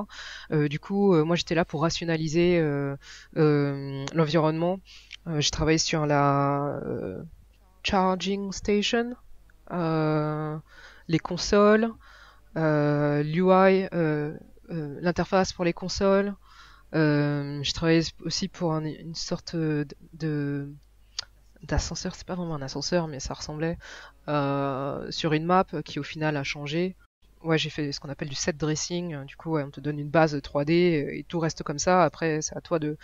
du coup, moi j'étais là pour rationaliser l'environnement. j'ai travaillé sur la charging station, les consoles, l'UI, l'interface pour les consoles. Euh, je travaillais aussi pour une sorte de d'ascenseur, c'est pas vraiment un ascenseur, mais ça ressemblait euh, sur une map qui au final a changé. Ouais, j'ai fait ce qu'on appelle du set dressing. Du coup, on te donne une base 3D et tout reste comme ça. Après, c'est à toi de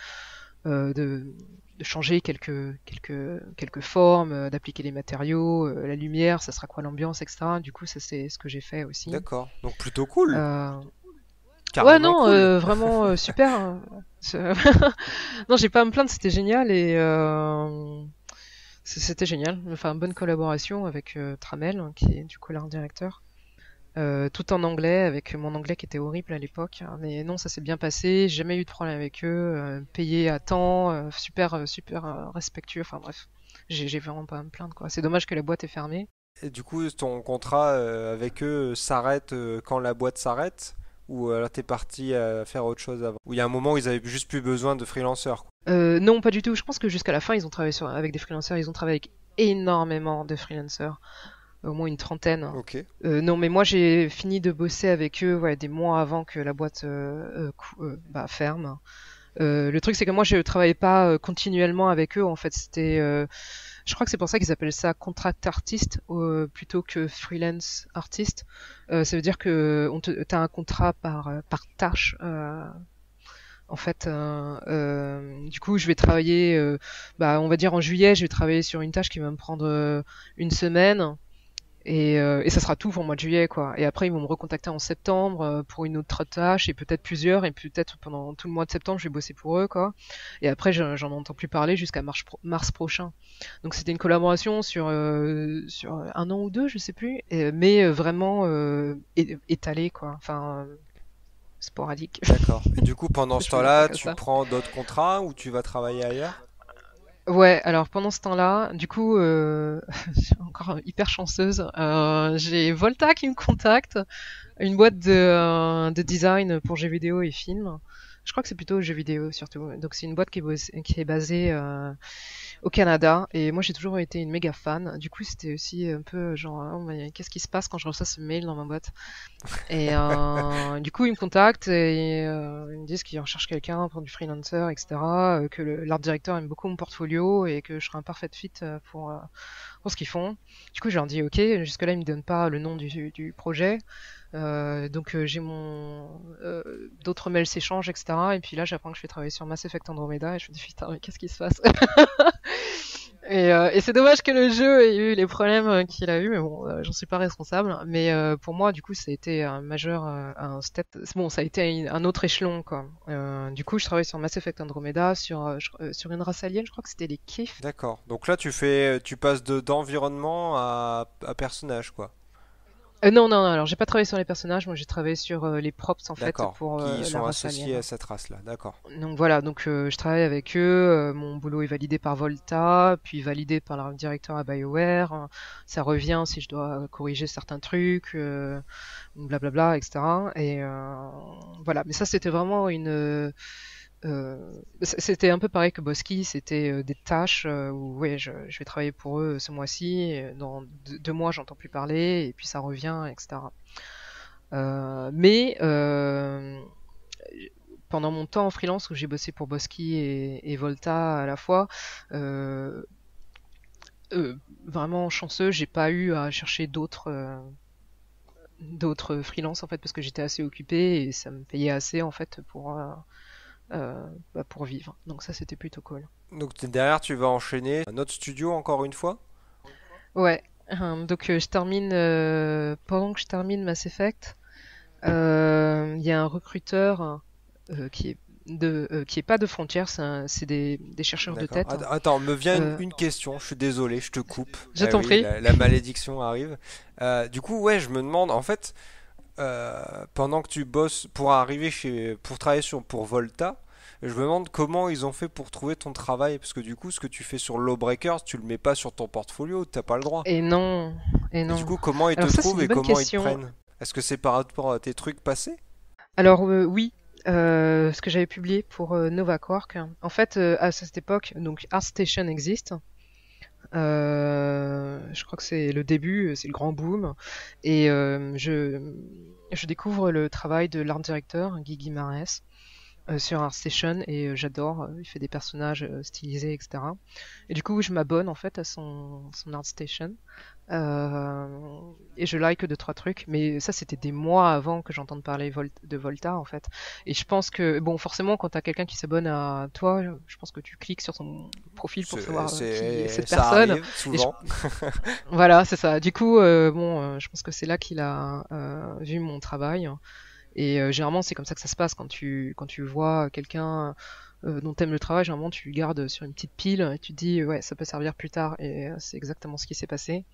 euh, de, changer quelques, quelques, quelques formes, euh, d'appliquer les matériaux, la lumière, ça sera quoi l'ambiance, etc. Du coup, ça c'est ce que j'ai fait aussi. D'accord, donc plutôt cool ouais, non, euh, vraiment euh, super. Hein. Euh, non, j'ai pas à me plaindre, c'était génial et c'était génial. Enfin, bonne collaboration avec Tramel, hein, qui est du coup l'art directeur. tout en anglais, avec mon anglais qui était horrible à l'époque. Hein, mais non, ça s'est bien passé, j'ai jamais eu de problème avec eux, payé à temps, super, super respectueux, enfin bref, j'ai vraiment pas à me plaindre. quoi. C'est dommage que la boîte est fermée. Et du coup, ton contrat avec eux s'arrête quand la boîte s'arrête ou alors euh, t'es parti euh, faire autre chose avant Ou il y a un moment où ils avaient juste plus besoin de freelancers euh, Non, pas du tout. Je pense que jusqu'à la fin, ils ont travaillé avec des freelancers. Ils ont travaillé avec énormément de freelancers, au moins une trentaine. Ok. non, mais moi j'ai fini de bosser avec eux des mois avant que la boîte bah, ferme. le truc c'est que moi je travaillais pas continuellement avec eux. En fait, c'était je crois que c'est pour ça qu'ils appellent ça contract artiste euh, plutôt que freelance artiste. Euh, ça veut dire que tu as un contrat par, euh, par tâche. en fait, du coup, je vais travailler, bah, on va dire en juillet, je vais travailler sur une tâche qui va me prendre une semaine. Et, euh, et, ça sera tout pour le mois de juillet, quoi. Et après, ils vont me recontacter en septembre euh, pour une autre tâche, et peut-être plusieurs, et peut-être pendant tout le mois de septembre, je vais bosser pour eux, quoi. Et après, j'en entends plus parler jusqu'à mars, mars, prochain. Donc c'était une collaboration sur, euh, sur un an ou deux, je sais plus, mais vraiment euh, étalée, quoi. Enfin, sporadique. D'accord. Et du coup, pendant ce temps-là, tu prends d'autres contrats ou tu vas travailler ailleurs Ouais, alors pendant ce temps-là, du coup, euh, encore hyper chanceuse. Euh, j'ai Volta qui me contacte, une boîte de, euh, de design pour jeux vidéo et films, je crois que c'est plutôt jeux vidéo surtout. Donc c'est une boîte qui est, basée, euh, au Canada et moi j'ai toujours été une méga fan. Du coup c'était aussi un peu genre hein, qu'est-ce qui se passe quand je reçois ce mail dans ma boîte Et euh, du coup ils me contactent et euh, ils me disent qu'ils recherchent quelqu'un pour du freelancer etc. Que l'art directeur aime beaucoup mon portfolio et que je serai un parfait fit pour, ce qu'ils font. Du coup je leur dis ok. Jusque là ils me donnent pas le nom du projet. Euh, donc euh, j'ai mon euh, d'autres mails s'échangent, etc. Et puis là j'apprends que je vais travailler sur Mass Effect Andromeda et je me dis putain mais qu'est-ce qui se passe Et, c'est dommage que le jeu ait eu les problèmes qu'il a eu, mais bon, j'en suis pas responsable. Mais pour moi, du coup, ça a été un majeur, un step. Bon, ça a été un autre échelon, quoi. du coup, je travaille sur Mass Effect Andromeda, sur sur une race alien, je crois que c'était les Kif. D'accord. Donc là, tu fais, tu passes de d'environnement à personnage, quoi. Euh, non, non, non, alors j'ai pas travaillé sur les personnages, moi j'ai travaillé sur euh, les props en fait pour euh, qui sont associés à cette race là, d'accord. Donc voilà, donc je travaille avec eux, mon boulot est validé par Volta, puis validé par le directeur à BioWare, hein. ça revient si je dois corriger certains trucs, blablabla, etc. Et voilà, mais ça c'était vraiment une euh, c'était un peu pareil que Bosky, c'était euh, des tâches euh, où ouais, je, vais travailler pour eux ce mois-ci, dans deux, mois j'entends plus parler, et puis ça revient, etc. mais pendant mon temps en freelance où j'ai bossé pour Bosky et, Volta à la fois, vraiment chanceux, j'ai pas eu à chercher d'autres d'autres freelances en fait parce que j'étais assez occupée et ça me payait assez en fait pour euh, bah, pour vivre. Donc ça, c'était plutôt cool. Donc derrière, tu vas enchaîner un autre studio encore une fois Ouais. Hein, donc euh, je termine, euh, pendant que je termine Mass Effect, il y a un recruteur qui est de, qui est pas de frontières, c'est des, chercheurs de tête. Attends, me vient une question, je suis désolé, je te coupe. Je ah La, malédiction arrive. du coup, ouais, je me demande, en fait, euh, pendant que tu bosses pour arriver chez pour travailler sur pour Volta je me demande comment ils ont fait pour trouver ton travail parce que du coup ce que tu fais sur Lawbreakers tu le mets pas sur ton portfolio t'as pas le droit et non et non du coup comment ils te trouvent et comment ils te prennent est-ce que c'est par rapport à tes trucs passés alors euh, oui euh, ce que j'avais publié pour Nova Quark En fait, à cette époque, donc Station existe. Euh, je crois que c'est le début, euh, c'est le grand boom. Et euh, je, je, découvre le travail de l'art directeur Guy Marès euh, sur ArtStation et euh, j'adore. Euh, il fait des personnages stylisés, etc. Et du coup, je m'abonne en fait à son, son ArtStation euh, et je like de trois trucs. Mais ça, c'était des mois avant que j'entende parler de Volta en fait. Et je pense que bon, forcément, quand t'as quelqu'un qui s'abonne à toi, je pense que tu cliques sur son profil pour savoir qui est cette ça personne. voilà, c'est ça. Du coup, bon, je pense que c'est là qu'il a vu mon travail. Et euh, généralement, c'est comme ça que ça se passe quand tu, quand tu vois quelqu'un euh, dont dont aimes le travail, généralement, tu gardes sur une petite pile et tu te dis, ouais, ça peut servir plus tard. Et euh, c'est exactement ce qui s'est passé.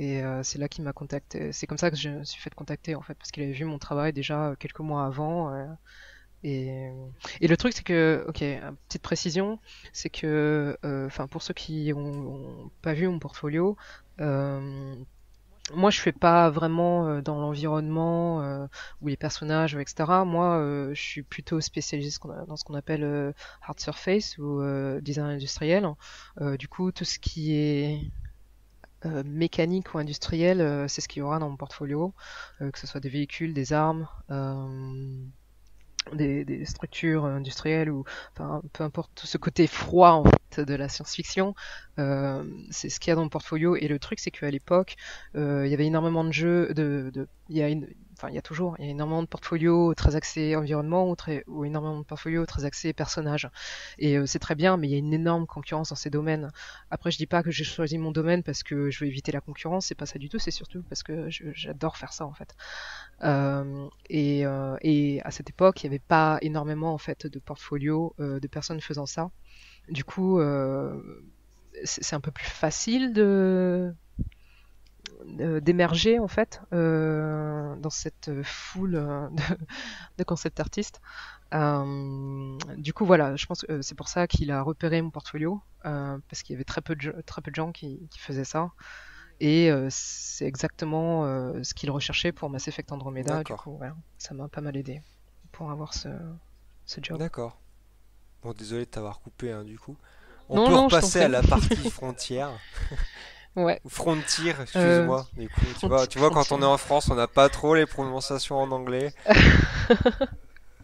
Et c'est là qu'il m'a contacté. C'est comme ça que je me suis fait contacter, en fait, parce qu'il avait vu mon travail déjà quelques mois avant. Et, le truc, c'est que, ok, petite précision, c'est que, enfin, pour ceux qui n'ont pas vu mon portfolio, moi je fais pas vraiment euh, dans l'environnement euh, ou les personnages etc moi euh, je suis plutôt spécialisé dans ce qu'on appelle hard surface ou design industriel du coup tout ce qui est mécanique ou industriel c'est ce qu'il y aura dans mon portfolio que ce soit des véhicules des armes des, structures industrielles ou enfin, peu importe tout ce côté froid de la science-fiction euh, c'est ce qu'il y a dans le portfolio et le truc c'est qu'à l'époque euh, il y avait énormément de jeux de, il y a une, enfin, il y a toujours, il y a énormément de portfolios très axés environnement ou, énormément de portfolios très axés personnages. Et euh, c'est très bien, mais il y a une énorme concurrence dans ces domaines. Après, je dis pas que j'ai choisi mon domaine parce que je veux éviter la concurrence, c'est pas ça du tout, c'est surtout parce que j'adore faire ça en fait. Euh, euh, et, à cette époque, il n'y avait pas énormément en fait de portfolios de personnes faisant ça. Du coup, c'est un peu plus facile de euh, d'émerger en fait euh, dans cette foule euh, de, concept artistes. du coup voilà, je pense que c'est pour ça qu'il a repéré mon portfolio parce qu'il y avait très peu de, très peu de gens qui, faisaient ça et c'est exactement ce qu'il recherchait pour Mass Effect Andromeda. Du coup, ça m'a pas mal aidé pour avoir ce, job. D'accord. Bon, désolé de t'avoir coupé, hein, du coup. On peut à la partie frontière. Ouais. Frontier, euh, excuse-moi. Tu, vois, tu vois, quand on est en France, on n'a pas trop les prononciations en anglais.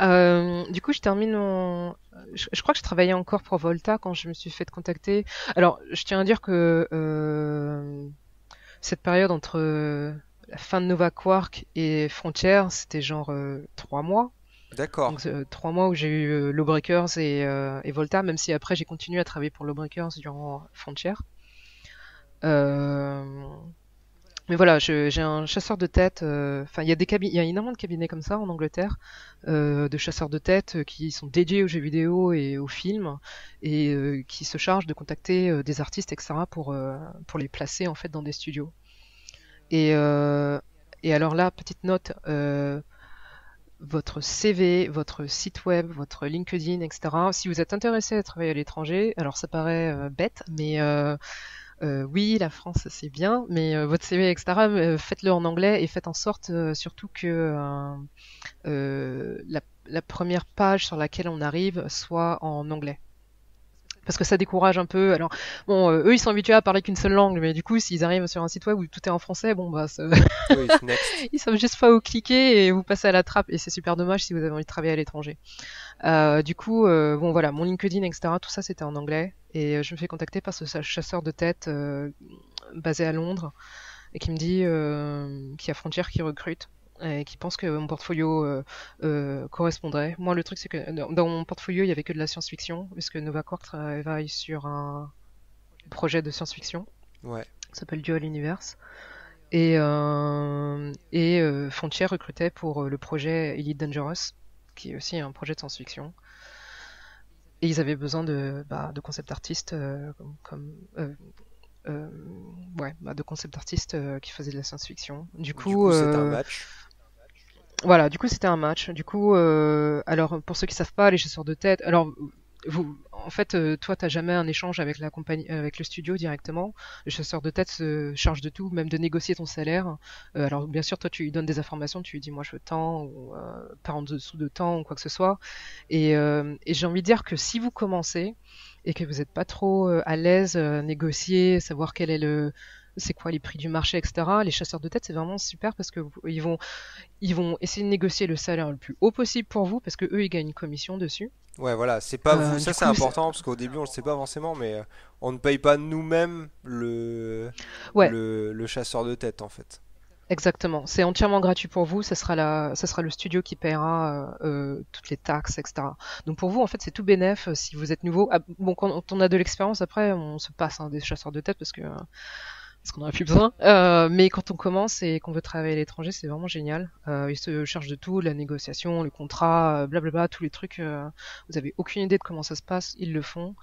Euh, du coup, je termine mon. Je, crois que je travaillais encore pour Volta quand je me suis fait contacter. Alors, je tiens à dire que euh, cette période entre la fin de Nova Quark et Frontier, c'était genre trois mois. D'accord. trois mois où j'ai eu Lawbreakers et, et, Volta, même si après j'ai continué à travailler pour Lawbreakers durant Frontier. Euh, mais voilà, j'ai un chasseur de tête. Euh, enfin, il y a des il y a énormément de cabinets comme ça en Angleterre, euh, de chasseurs de tête qui sont dédiés aux jeux vidéo et aux films et qui se chargent de contacter des artistes, etc., pour pour les placer en fait dans des studios. Et et alors là, petite note, euh, votre CV, votre site web, votre LinkedIn, etc. Si vous êtes intéressé à travailler à l'étranger, alors ça paraît bête, mais euh, euh, oui, la France c'est bien, mais euh, votre CV, etc., euh, faites-le en anglais et faites en sorte surtout que la, première page sur laquelle on arrive soit en anglais. Parce que ça décourage un peu. Alors, bon, eux, ils sont habitués à parler qu'une seule langue, mais du coup, s'ils arrivent sur un site web où tout est en français, bon, bah, ça... ils savent juste pas où cliquer et vous passez à la trappe. Et c'est super dommage si vous avez envie de travailler à l'étranger. Euh, du coup, euh, bon voilà, mon LinkedIn, etc., tout ça c'était en anglais. Et euh, je me fais contacter par ce chasseur de tête basé à Londres et qui me dit qu'il y a Frontier qui recrute et qui pense que mon portfolio correspondrait. Moi, le truc, c'est que dans mon portfolio, il n'y avait que de la science-fiction, puisque Nova corps travaille sur un projet de science-fiction. qui s'appelle Dual Universe. Et, euh, et Frontier recrutait pour le projet Elite Dangerous, qui est aussi un projet de science-fiction. Et ils avaient besoin de, bah, de concept artistes euh, comme, euh, euh, ouais, bah, de concept artistes qui faisaient de la science-fiction. Du coup, c'était un match. Voilà, du coup c'était un match. Du coup, alors pour ceux qui savent pas, les chasseurs de tête. Alors vous, en fait, euh, toi, tu n'as jamais un échange avec, la compagnie, avec le studio directement. Le chasseur de tête se charge de tout, même de négocier ton salaire. Euh, alors, bien sûr, toi, tu lui donnes des informations, tu lui dis, moi, je veux tant, ou euh, par en dessous de temps, ou quoi que ce soit. Et, et j'ai envie de dire que si vous commencez et que vous n'êtes pas trop à l'aise, négocier, savoir quel est le, c'est quoi les prix du marché, etc. Les chasseurs de tête, c'est vraiment super parce que ils vont, ils vont essayer de négocier le salaire le plus haut possible pour vous parce que eux, ils gagnent une commission dessus. Ouais, voilà, c'est pas euh, vous. Ça, c'est important parce qu'au début, on le sait pas forcément, mais euh, on ne paye pas nous-mêmes le... le... chasseur de tête en fait. Exactement, c'est entièrement gratuit pour vous, ce sera, la, ça sera le studio qui paiera euh, toutes les taxes, etc. Donc pour vous, en fait, c'est tout bénéf si vous êtes nouveau. Ah, bon, quand on a de l'expérience, après, on se passe hein, des chasseurs de tête parce que parce qu'on en a plus besoin. Euh, mais quand on commence et qu'on veut travailler à l'étranger, c'est vraiment génial. Euh, ils se chargent de tout, la négociation, le contrat, euh, blablabla, tous les trucs. vous avez aucune idée de comment ça se passe, ils le font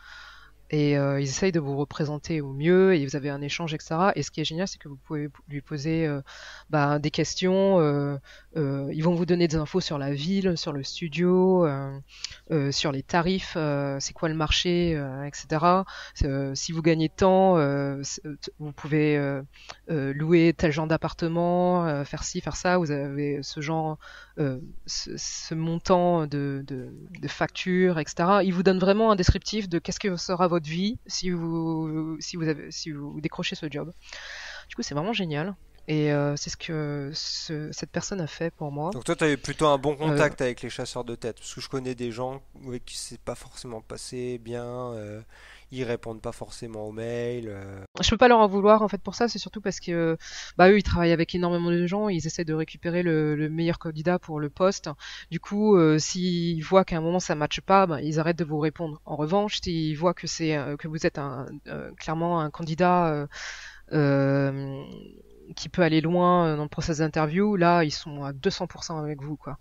et euh, ils essayent de vous représenter au mieux et vous avez un échange, etc. Et ce qui est génial, c'est que vous pouvez lui poser euh, bah, des questions. Euh, ils vont vous donner des infos sur la ville, sur le studio, sur les tarifs, c'est quoi le marché, etc. si vous gagnez temps, vous pouvez louer tel genre d'appartement, faire ci, faire ça. Vous avez ce genre, ce, montant de, de factures, etc. Ils vous donnent vraiment un descriptif de qu'est-ce que sera votre vie si vous, si vous, avez, si vous décrochez ce job. Du coup, c'est vraiment génial. Et euh, c'est ce que ce, cette personne a fait pour moi. Donc toi, tu eu plutôt un bon euh, contact avec les chasseurs de tête, parce que je connais des gens avec qui c'est pas forcément passé bien, euh, ils répondent pas forcément aux mails. Je peux pas leur en vouloir en fait pour ça, c'est surtout parce que bah eux, ils travaillent avec énormément de gens, ils essaient de récupérer le, meilleur candidat pour le poste. Du coup, s'ils voient qu'à un moment ça matche pas, bah, ils arrêtent de vous répondre. En revanche, s'ils voient que c'est que vous êtes un, clairement un candidat euh, qui peut aller loin euh, dans le process d'interview, là ils sont à 200% avec vous quoi.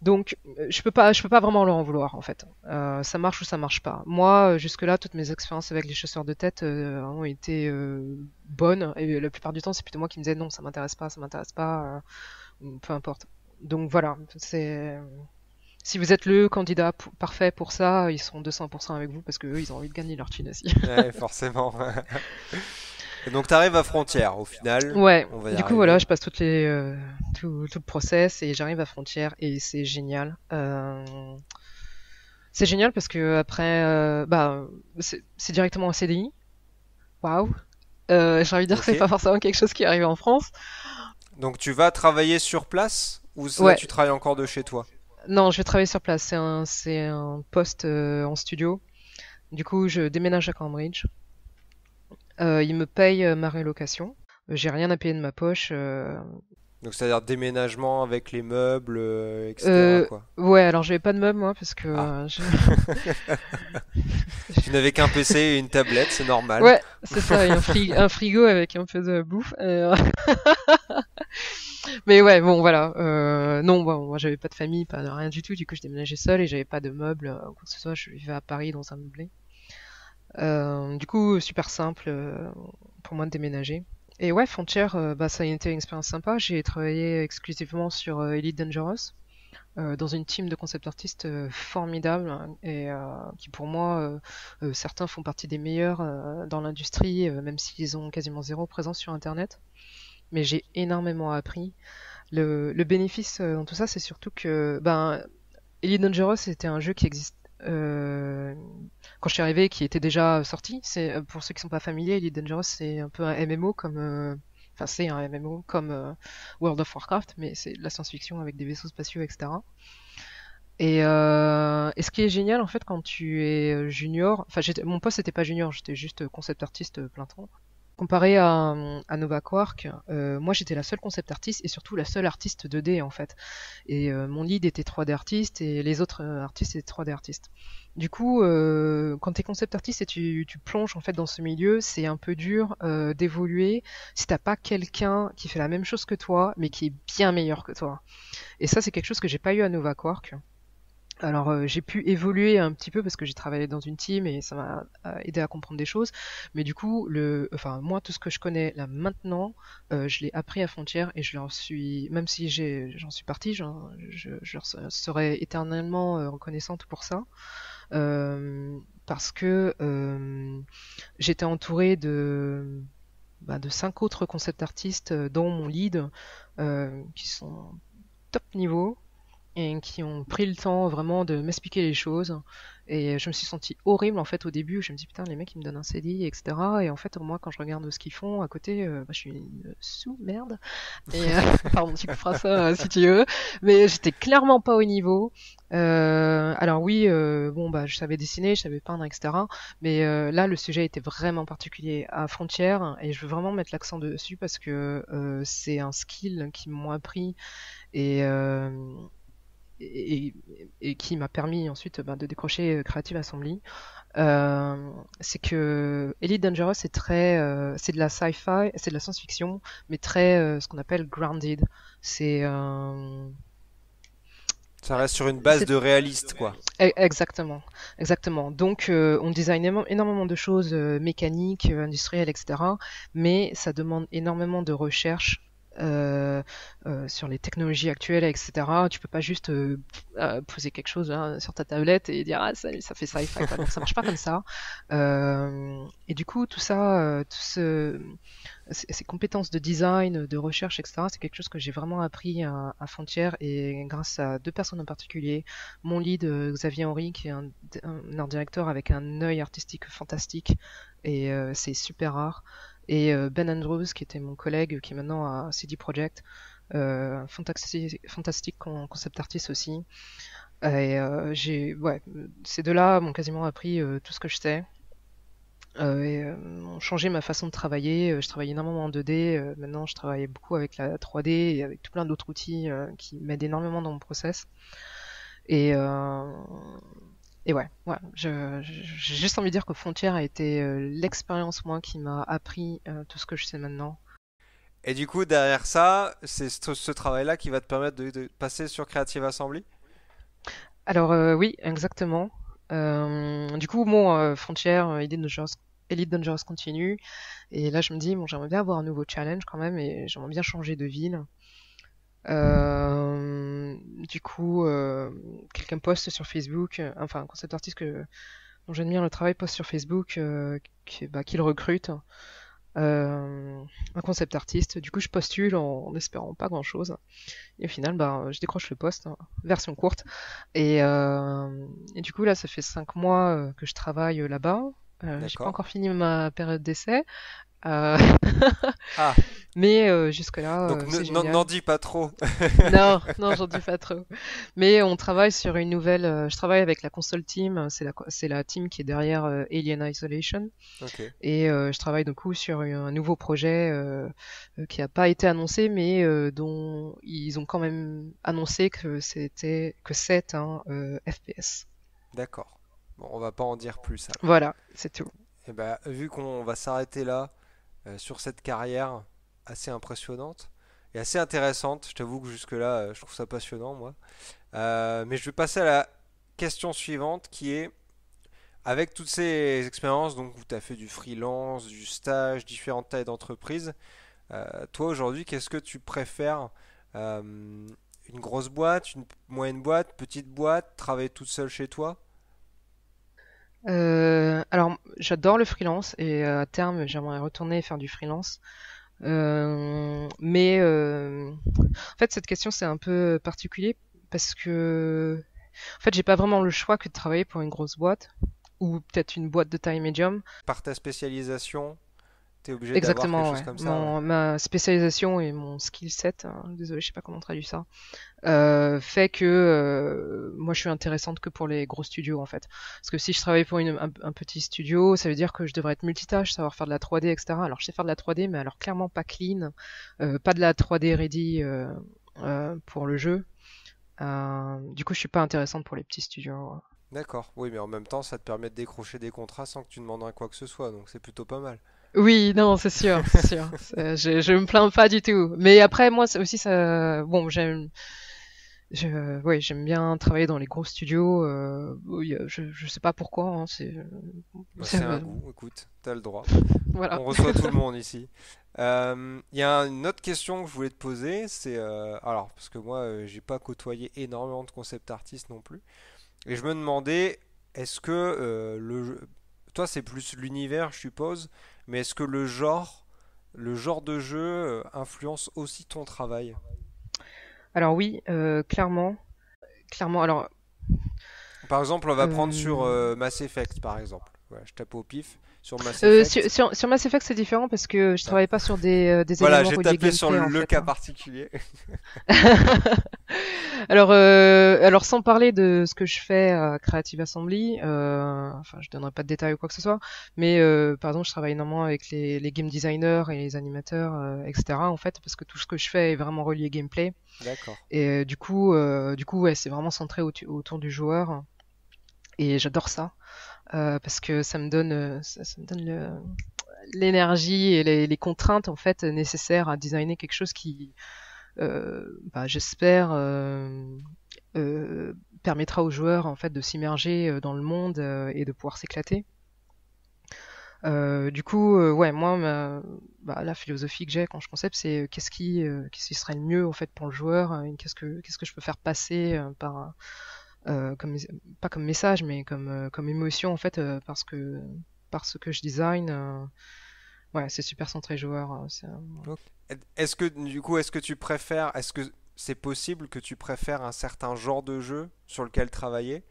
Donc euh, je peux pas, je peux pas vraiment leur en vouloir en fait. Euh, ça marche ou ça marche pas. Moi jusque là toutes mes expériences avec les chasseurs de tête ont été bonnes et la plupart du temps c'est plutôt moi qui me disais non ça m'intéresse pas, ça m'intéresse pas, peu importe. Donc voilà, c'est si vous êtes le candidat parfait pour ça, ils seront 200% avec vous parce qu'eux ils ont envie de gagner leur chine aussi. ouais, forcément. donc t'arrives à frontière au final. Ouais. du coup voilà, je passe toutes les euh, tout, le process et j'arrive à frontière et c'est génial. Euh, c'est génial parce que après euh, bah, c'est directement un CDI. Waouh. J'ai envie de dire que c'est pas forcément quelque chose qui arrive en France. Donc tu vas travailler sur place ou tu travailles encore de chez toi Non, je vais travailler sur place. C'est un poste en studio. Du coup, je déménage à Cambridge. Euh, il me paye euh, ma rélocation. Euh, j'ai rien à payer de ma poche. Donc c'est-à-dire déménagement avec les meubles, etc. Ouais, alors j'avais pas de meubles moi parce que... Ah. je... tu n'avais qu'un PC et une tablette, c'est normal. Ouais, c'est ça, et un, frigo avec un peu de bouffe. Mais ouais, bon voilà. non, bon, moi j'avais pas de famille, pas rien du tout, du coup je déménageais seul et j'avais pas de meubles, quoi que ce soit, je vivais à Paris dans un meublé. Euh, du coup, super simple euh, pour moi de déménager. Et ouais, Frontier euh, bah, ça a été une expérience sympa. J'ai travaillé exclusivement sur Elite Dangerous, dans une team de concept artistes formidable, hein, et qui pour moi, certains font partie des meilleurs dans l'industrie, même s'ils ont quasiment zéro présence sur Internet. Mais j'ai énormément appris. Le, bénéfice dans tout ça, c'est surtout que ben, Elite Dangerous était un jeu qui existait euh, quand je suis arrivé, qui était déjà sorti. C'est euh, pour ceux qui ne sont pas familiers, Elite Dangerous, c'est un peu un MMO comme, euh, enfin c'est un MMO comme World of Warcraft, mais c'est de la science-fiction avec des vaisseaux spatiaux, etc. Et, ce qui est génial en fait quand tu es junior, enfin mon poste n'était pas junior, j'étais juste concept artiste plein temps. Comparé à, à Nova euh, moi j'étais la seule concept artiste et surtout la seule artiste 2D en fait. Et euh, mon lead était 3D artiste et les autres euh, artistes étaient 3D artistes. Du coup, quand tu es concept artiste et tu, tu, plonges en fait dans ce milieu, c'est un peu dur d'évoluer si t'as pas quelqu'un qui fait la même chose que toi mais qui est bien meilleur que toi. Et ça c'est quelque chose que j'ai pas eu à Nova Quark. Alors euh, j'ai pu évoluer un petit peu parce que j'ai travaillé dans une team et ça m'a euh, aidé à comprendre des choses. Mais du coup, le, enfin moi tout ce que je connais là maintenant, euh, je l'ai appris à Frontière et je leur suis, même si j'en suis partie, je, leur serai éternellement reconnaissante pour ça. parce que j'étais entourée de, bah, de cinq autres concept artistes, dont mon lead, qui sont top niveau, et qui ont pris le temps vraiment de m'expliquer les choses. Et je me suis sentie horrible en fait au début. Je me dis putain, les mecs ils me donnent un CDI, etc. Et en fait, moi quand je regarde ce qu'ils font à côté, euh, bah, je suis une sous-merde. Et, euh, pardon, tu feras ça euh, si tu veux. Mais j'étais clairement pas au niveau. alors oui, bon bah je savais dessiner, je savais peindre, etc. Mais là le sujet était vraiment particulier à frontière et je veux vraiment mettre l'accent dessus parce que c'est un skill qui m'ont appris et et, qui m'a permis ensuite bah, de décrocher euh, Creative Assembly, euh, c'est que Elite Dangerous c'est très, euh, c'est de la sci-fi, c'est de la science-fiction, mais très ce qu'on appelle grounded. C'est ça reste sur une base de réaliste, quoi. E, exactement, exactement. Donc, on design énormément de choses mécaniques, industrielles, etc. Mais ça demande énormément de recherche euh, euh, sur les technologies actuelles, etc. Tu peux pas juste euh, poser quelque chose hein, sur ta tablette et dire ah ça, fait ça et ça. marche pas comme ça. et du coup tout ça, ces compétences de design, de recherche, etc. C'est quelque chose que j'ai vraiment appris à, Frontier et grâce à deux personnes en particulier, mon lead Xavier Henry qui est un, art directeur avec un œil artistique fantastique et c'est super rare. Et euh, Ben Andrews, qui était mon collègue, qui est maintenant à CD Project, euh, fantastique, concept artist aussi. Et euh, j'ai, ces deux-là m'ont quasiment appris tout ce que je sais. et ont changé ma façon de travailler. Je travaillais énormément en 2D. maintenant, je travaille beaucoup avec la 3D et avec tout plein d'autres outils qui m'aident énormément dans mon process. Et, et ouais, ouais j'ai juste envie de dire que Frontier a été euh, l'expérience, moi, qui m'a appris euh, tout ce que je sais maintenant. Et du coup, derrière ça, c'est ce, travail-là qui va te permettre de, passer sur Creative Assembly Alors, euh, oui, exactement. du coup, mon Frontières, Elite Dangerous, continue. Et là, je me dis, bon, j'aimerais bien avoir un nouveau challenge quand même, et j'aimerais bien changer de ville. Euh, du coup, euh, quelqu'un poste sur Facebook, euh, enfin, un concept artiste que, dont j'admire le travail poste sur Facebook bah, qu'il recrute, un concept artiste. Du coup, je postule en, espérant pas grand chose. Et au final, bah, je décroche le poste, hein, version courte. Et, du coup, là, ça fait 5 mois que je travaille là-bas. j'ai pas encore fini ma période d'essai. Euh, ah. Mais euh, jusque-là. Euh, Donc n'en dis pas trop. non, non, j'en dis pas trop. Mais on travaille sur une nouvelle. je travaille avec la console team. C'est la, la team qui est derrière Alien Isolation. Et je travaille du coup sur un nouveau projet qui n'a pas été annoncé, mais dont ils ont quand même annoncé que c'était que c'est un FPS. D'accord. Bon, on va pas en dire plus. Voilà, c'est tout. Et eh ben, vu qu'on va s'arrêter là. Euh, sur cette carrière assez impressionnante et assez intéressante. Je t'avoue que jusque-là, euh, je trouve ça passionnant, moi. Euh, mais je vais passer à la question suivante qui est avec toutes ces expériences, donc où tu as fait du freelance, du stage, différentes tailles d'entreprise, toi aujourd'hui, qu'est-ce que tu préfères Une grosse boîte, une moyenne boîte, petite boîte, travailler toute seule chez toi euh, alors, j'adore le freelance et euh, à terme, j'aimerais retourner faire du freelance. Euh, mais en fait, cette question c'est un peu particulier parce que en fait, j'ai pas vraiment le choix que de travailler pour une grosse boîte ou peut-être une boîte de taille médium. Par ta spécialisation, t'es obligé Exactement, comme ça. Ma spécialisation et mon skill set, hein, désolé, je sais pas comment traduire traduit ça, euh, fait que euh, moi je suis intéressante que pour les gros studios en fait. Parce que si je travaille pour une, un, petit studio, ça veut dire que je devrais être multitâche, savoir faire de la 3D, etc. Alors je sais faire de la 3D, mais alors clairement pas clean, euh, pas de la 3D ready pour le jeu. du coup, je suis pas intéressante pour les petits studios. Hein. D'accord, oui, mais en même temps, ça te permet de décrocher des contrats sans que tu demandes un quoi que ce soit, donc c'est plutôt pas mal. Oui, non, c'est sûr, c'est sûr. je, ne me plains pas du tout. Mais après, moi aussi, ça, bon, j'aime, oui, j'aime bien travailler dans les gros studios. Euh, je, je sais pas pourquoi. Hein, bah, c'est un goût. Écoute, t'as le droit. On reçoit tout le monde ici. Euh, il y a une autre question que je voulais te poser. C'est euh, alors parce que moi, j'ai pas côtoyé énormément de concept artistes non plus, et je me demandais, est-ce que le toi, c'est plus l'univers, je suppose mais est-ce que le genre, le genre de jeu euh, influence aussi ton travail Alors oui, euh, clairement. Clairement, alors... Par exemple, on va prendre euh, sur Mass Effect, par exemple. je tape au pif. Euh, sur Mass Effect, c'est différent parce que je travaillais pas sur des, euh, des voilà, éléments Voilà, j'ai tapé sur le cas hein. particulier. alors, euh, alors sans parler de ce que je fais à Creative Assembly, enfin je donnerai pas de détails ou quoi que ce soit, mais par exemple je travaille énormément avec les, game designers et les animateurs, etc. En fait, parce que tout ce que je fais est vraiment relié gameplay. D'accord. Et du coup, du coup c'est vraiment centré autour du joueur et j'adore ça. Euh, parce que ça me donne, euh, ça, me donne l'énergie et les, contraintes en fait nécessaires à designer quelque chose qui, euh, bah, j'espère, permettra aux joueurs en fait de s'immerger dans le monde et de pouvoir s'éclater. du coup, ouais, moi, bah, la philosophie que j'ai quand je concepte, c'est qu'est-ce qui, qui serait le mieux en fait pour le joueur, qu'est-ce qu'est-ce que je peux faire passer par euh, comme, pas comme message, mais comme, euh, comme émotion en fait, euh, parce que parce que je design. ouais, c'est super centré joueur. Hein, est-ce que du coup, est-ce que tu préfères, est-ce que c'est possible que tu préfères un certain genre de jeu sur lequel travailler,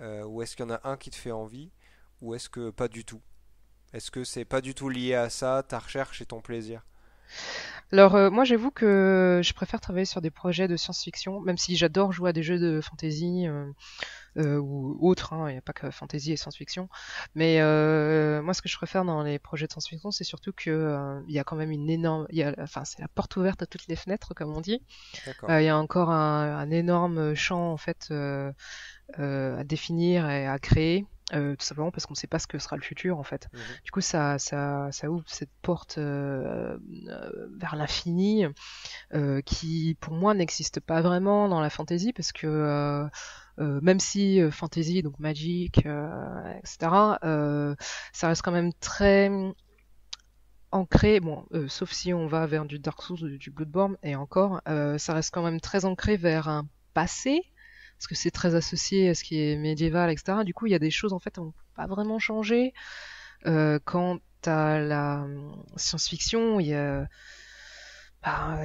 ou est-ce qu'il y en a un qui te fait envie, ou est-ce que pas du tout? Est-ce que c'est pas du tout lié à ça, ta recherche et ton plaisir alors euh, moi j'avoue que je préfère travailler sur des projets de science-fiction, même si j'adore jouer à des jeux de fantasy euh, euh, ou autres, hein, il n'y a pas que fantasy et science-fiction. Mais moi ce que je préfère dans les projets de science-fiction, c'est surtout que il y a quand même une énorme, y enfin c'est la porte ouverte à toutes les fenêtres comme on dit. Il y a encore un, un, énorme champ en fait à définir et à créer. Euh, tout simplement parce qu'on ne sait pas ce que sera le futur en fait. Mhm. Du coup, ça, ça, ouvre cette porte euh, euh, vers l'infini qui, pour moi, n'existe pas vraiment dans la fantasy parce que même si fantasy, donc magic, etc., ça reste quand même très ancré, bon, sauf si on va vers du Dark Souls ou du Bloodborne, et encore, ça reste quand même très ancré vers un passé parce que c'est très associé à ce qui est médiéval, etc. Du coup, il y a des choses en fait on peut pas vraiment changer. Euh, quant à la hum, science-fiction, bah,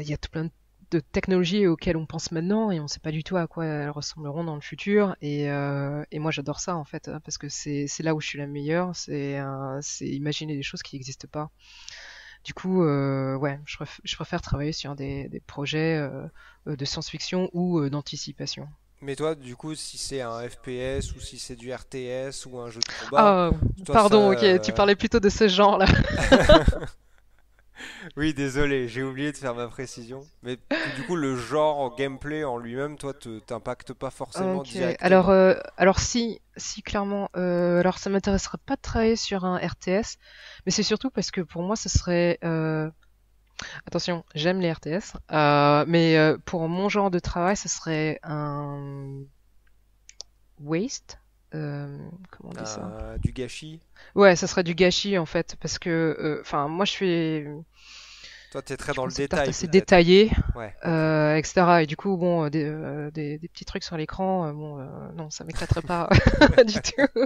il y a, tout plein de technologies auxquelles on pense maintenant et on ne sait pas du tout à quoi elles ressembleront dans le futur. Et, euh, moi, j'adore ça en fait, hein, parce que c'est là où je suis la meilleure, c'est imaginer des choses qui n'existent pas. Du coup, euh, ouais, je, préfère, travailler sur des projets de science-fiction ou d'anticipation. Mais toi, du coup, si c'est un FPS ou si c'est du RTS ou un jeu de combat. Oh, pardon, ok, tu euh, parlais plutôt de ce genre-là. oui, désolé, j'ai oublié de faire ma précision. Mais du coup, le genre gameplay en lui-même, toi, t'impacte pas forcément directement. Alors, euh, alors si, si clairement. Euh, alors, ça m'intéresserait pas de travailler sur un RTS, mais c'est surtout parce que pour moi, ce serait Attention, j'aime les RTS, euh, mais euh, pour mon genre de travail, ce serait un waste. Euh, comment on dit ça euh, Du gâchis. Ouais, ça serait du gâchis en fait, parce que, euh, enfin, moi je suis. Toi, t'es très dans le détail. C'est détaillé, ouais. euh, etc. Et du coup, bon, des, des, petits trucs sur l'écran, bon, non, ça m'éclaterait pas du tout.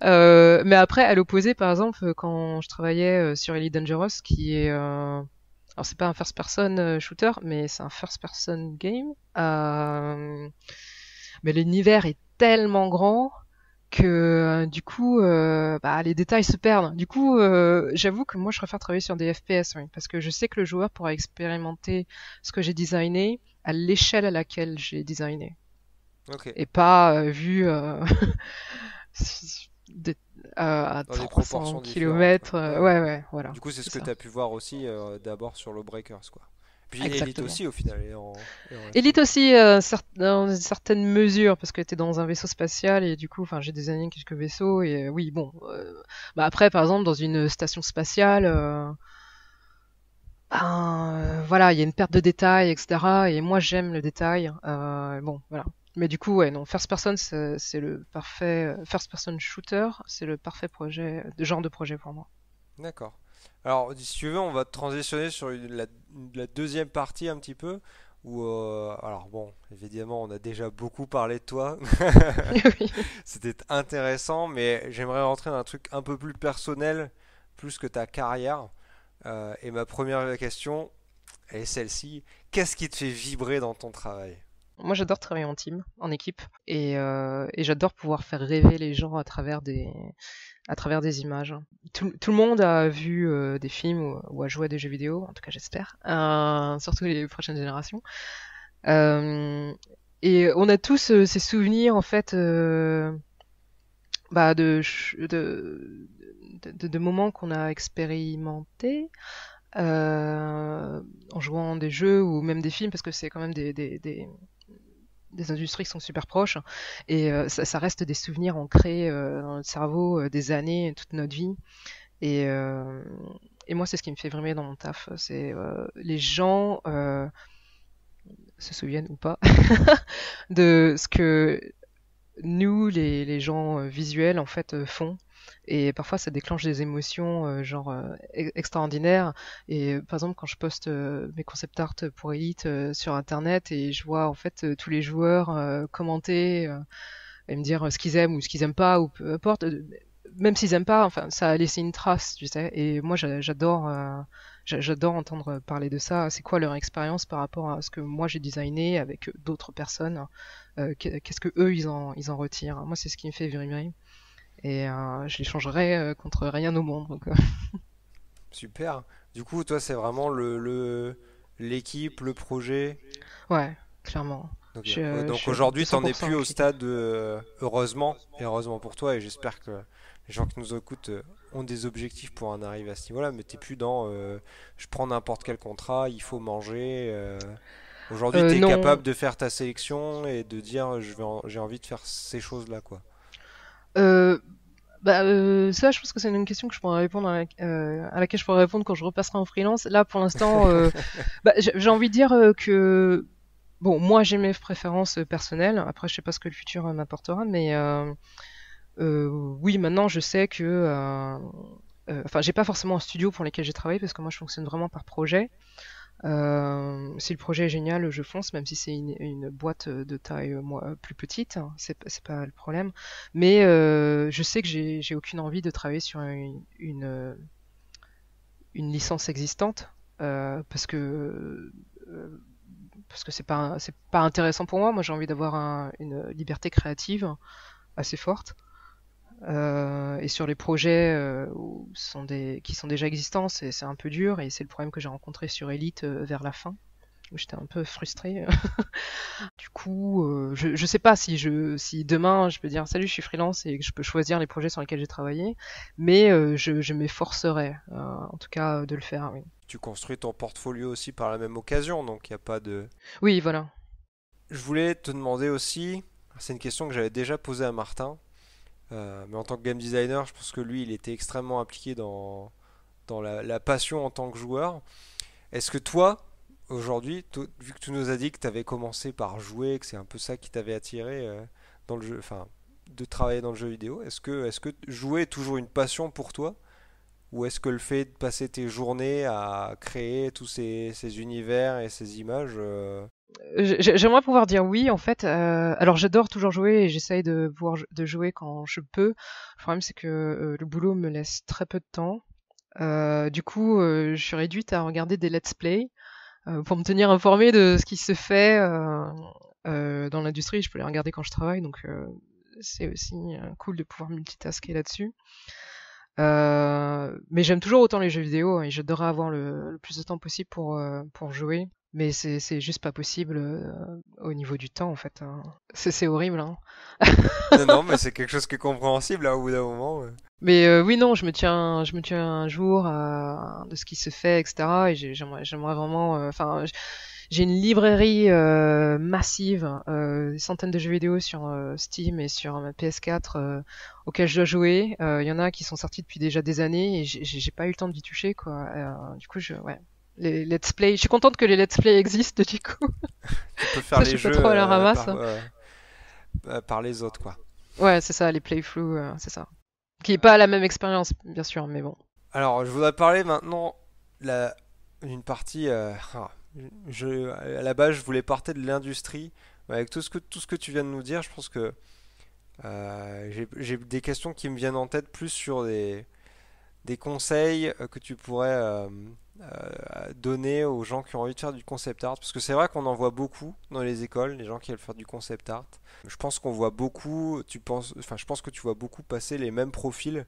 mais après, à l'opposé, par exemple, quand je travaillais sur Elite Dangerous, qui est alors c'est pas un first person euh, shooter, mais c'est un first person game. Euh... mais l'univers est tellement grand que euh, du coup, euh, bah, les détails se perdent. Du coup, j'avoue que moi, je préfère travailler sur des FPS, parce que je sais que le joueur pourra expérimenter ce que j'ai designé à l'échelle à laquelle j'ai designé. Et pas vu des à 300 km. Euh, ouais, ouais, voilà. Du coup, c'est ce que tu as pu voir aussi euh, d'abord sur le Breakers, quoi. Puis Exactement. Elite aussi au final. en... Elite aussi euh, dans une certaine mesure parce que tu es dans un vaisseau spatial et du coup, enfin, j'ai désigné quelques vaisseaux et oui, bon. bah après, par exemple, dans une station spatiale, ben, voilà, il y a une perte de détails, etc. Et moi, j'aime le détail. bon, voilà. Mais du coup, ouais, non, first person, c'est le parfait euh, first person shooter, c'est le parfait projet, genre de projet pour moi. D'accord. Alors, si tu veux, on va transitionner sur la, deuxième partie un petit peu. Où, euh, alors bon, évidemment, on a déjà beaucoup parlé de toi. C'était intéressant, mais j'aimerais rentrer dans un truc un peu plus personnel, plus que ta carrière. Euh, et ma première question est celle-ci. Qu'est-ce qui te fait vibrer dans ton travail moi, j'adore travailler en team, en équipe, euh, et, j'adore pouvoir faire rêver les gens à travers des, images. Tout, le monde a vu euh, des films ou, a joué à des jeux vidéo, en tout cas j'espère, euh, surtout les prochaines générations. et on a tous ces souvenirs, en fait, bah, de, de, de, moments qu'on a expérimentés. en jouant des jeux ou même des films, parce que c'est quand même des, des industries qui sont super proches et euh, ça, reste des souvenirs ancrés euh, dans notre cerveau euh, des années, toute notre vie. Et, moi, c'est ce qui me fait vraiment dans mon taf. C'est les gens se souviennent ou pas de ce que nous, les gens visuels, en fait, font et parfois ça déclenche des émotions euh, genre euh, e-, extraordinaires. Et euh, par exemple, quand je poste mes concept art pour Elite sur internet et je vois en fait tous les joueurs commenter et me dire ce qu'ils aiment ou ce qu'ils aiment pas ou peu importe, même s'ils aiment pas, enfin ça a laissé une trace, tu sais. Et moi j'adore. J'adore entendre parler de ça. C'est quoi leur expérience par rapport à ce que moi j'ai designé avec d'autres personnes Qu'est-ce que eux ils en, ils en retirent Moi, c'est ce qui me fait vibrer et euh, je l'échangerai euh, contre rien au monde. Euh. Super. Du coup, toi, c'est vraiment le l'équipe, le, projet. Ouais, clairement. Donc, aujourd'hui, tu aujourd'hui, es plus au stade heureusement, heureusement pour toi, et j'espère que les gens qui nous écoutent ont des objectifs pour en arriver à ce niveau-là, mais tu t'es plus dans je prends n'importe quel contrat, il faut manger. Aujourd'hui, tu es capable de faire ta sélection et de dire j'ai envie de faire ces choses-là, quoi. Euh, bah, euh, ça, je pense que c'est une question que je pourrais répondre à, euh, laquelle je pourrais répondre quand je repasserai en freelance. Là, pour l'instant, euh, bah, j'ai envie de dire que bon, moi, j'ai mes préférences personnelles. Après, je sais pas ce que le futur m'apportera, mais oui, maintenant, je sais que enfin, j'ai pas forcément un studio pour lequel j'ai travaillé parce que moi, je fonctionne vraiment par projet. Euh, si le projet est génial, je fonce, même si c'est une, boîte de taille euh, plus petite, hein, c'est, pas le problème. Mais euh, je sais que j'ai, aucune envie de travailler sur une, licence existante parce que parce que c'est pas pas intéressant pour moi. Moi, j'ai envie d'avoir une liberté créative assez forte. Euh, et sur les projets euh, sont des, qui sont déjà existants, c'est, un peu dur et c'est le problème que j'ai rencontré sur Elite euh, vers la fin. Où j'étais un peu frustré. du coup, je, ne sais pas si, je, si demain je peux dire salut, je suis freelance et que je peux choisir les projets sur lesquels j'ai travaillé, mais je, m'efforcerai en tout cas de le faire. Oui. Tu construis ton portfolio aussi par la même occasion, donc il n'y a pas de. Oui, voilà. Je voulais te demander aussi, c'est une question que j'avais déjà posée à Martin, euh, mais en tant que game designer, je pense que lui, il était extrêmement impliqué dans, dans la, passion en tant que joueur. Est-ce que toi, aujourd'hui, vu que tu nous as dit que tu avais commencé par jouer, que c'est un peu ça qui t'avait attiré euh, dans le jeu, enfin, de travailler dans le jeu vidéo, est-ce que, est que jouer est toujours une passion pour toi Ou est-ce que le fait de passer tes journées à créer tous ces, univers et ces images, euh, J'aimerais pouvoir dire oui, en fait. Euh, alors j'adore toujours jouer et j'essaye de pouvoir de jouer quand je peux. Le problème c'est que euh, le boulot me laisse très peu de temps. Euh, du coup, je suis réduite à regarder des let's play pour me tenir informée de ce qui se fait dans l'industrie. Je peux les regarder quand je travaille, donc c'est aussi cool de pouvoir multitasker là-dessus. mais j'aime toujours autant les jeux vidéo hein, et j'adorerais avoir le, le, plus de temps possible pour, pour jouer mais c'est juste pas possible euh, au niveau du temps en fait. Hein. C'est horrible. Hein. non, mais c'est quelque chose qui est compréhensible là, hein, au bout d'un moment. Mais euh, oui, non, je me tiens, je me tiens un jour euh, de ce qui se fait, etc. Et j'aimerais vraiment, enfin. j'ai une librairie massive, des centaines de jeux vidéo sur Steam et sur ma PS4 auxquels je dois jouer. Il y en a qui sont sortis depuis déjà des années et j'ai pas eu le temps d'y toucher, quoi. du coup, je, ouais, les let's play. Je suis contente que les let's play existent du coup. Tu peux faire les jeux euh, ramasse. Par, euh, euh, par, les autres quoi. Ouais, c'est ça, les play c'est ça. Qui est pas la même expérience bien sûr, mais bon. Alors, je voudrais parler maintenant d'une partie. Ah, à la base, je voulais partir de l'industrie. Avec tout ce, que, tout ce que tu viens de nous dire, je pense que j'ai des questions qui me viennent en tête plus sur des, des conseils que tu pourrais euh, donner aux gens qui ont envie de faire du concept art Parce que c'est vrai qu'on en voit beaucoup dans les écoles, les gens qui veulent faire du concept art. Je pense qu'on voit beaucoup, tu penses, enfin, je pense que tu vois beaucoup passer les mêmes profils.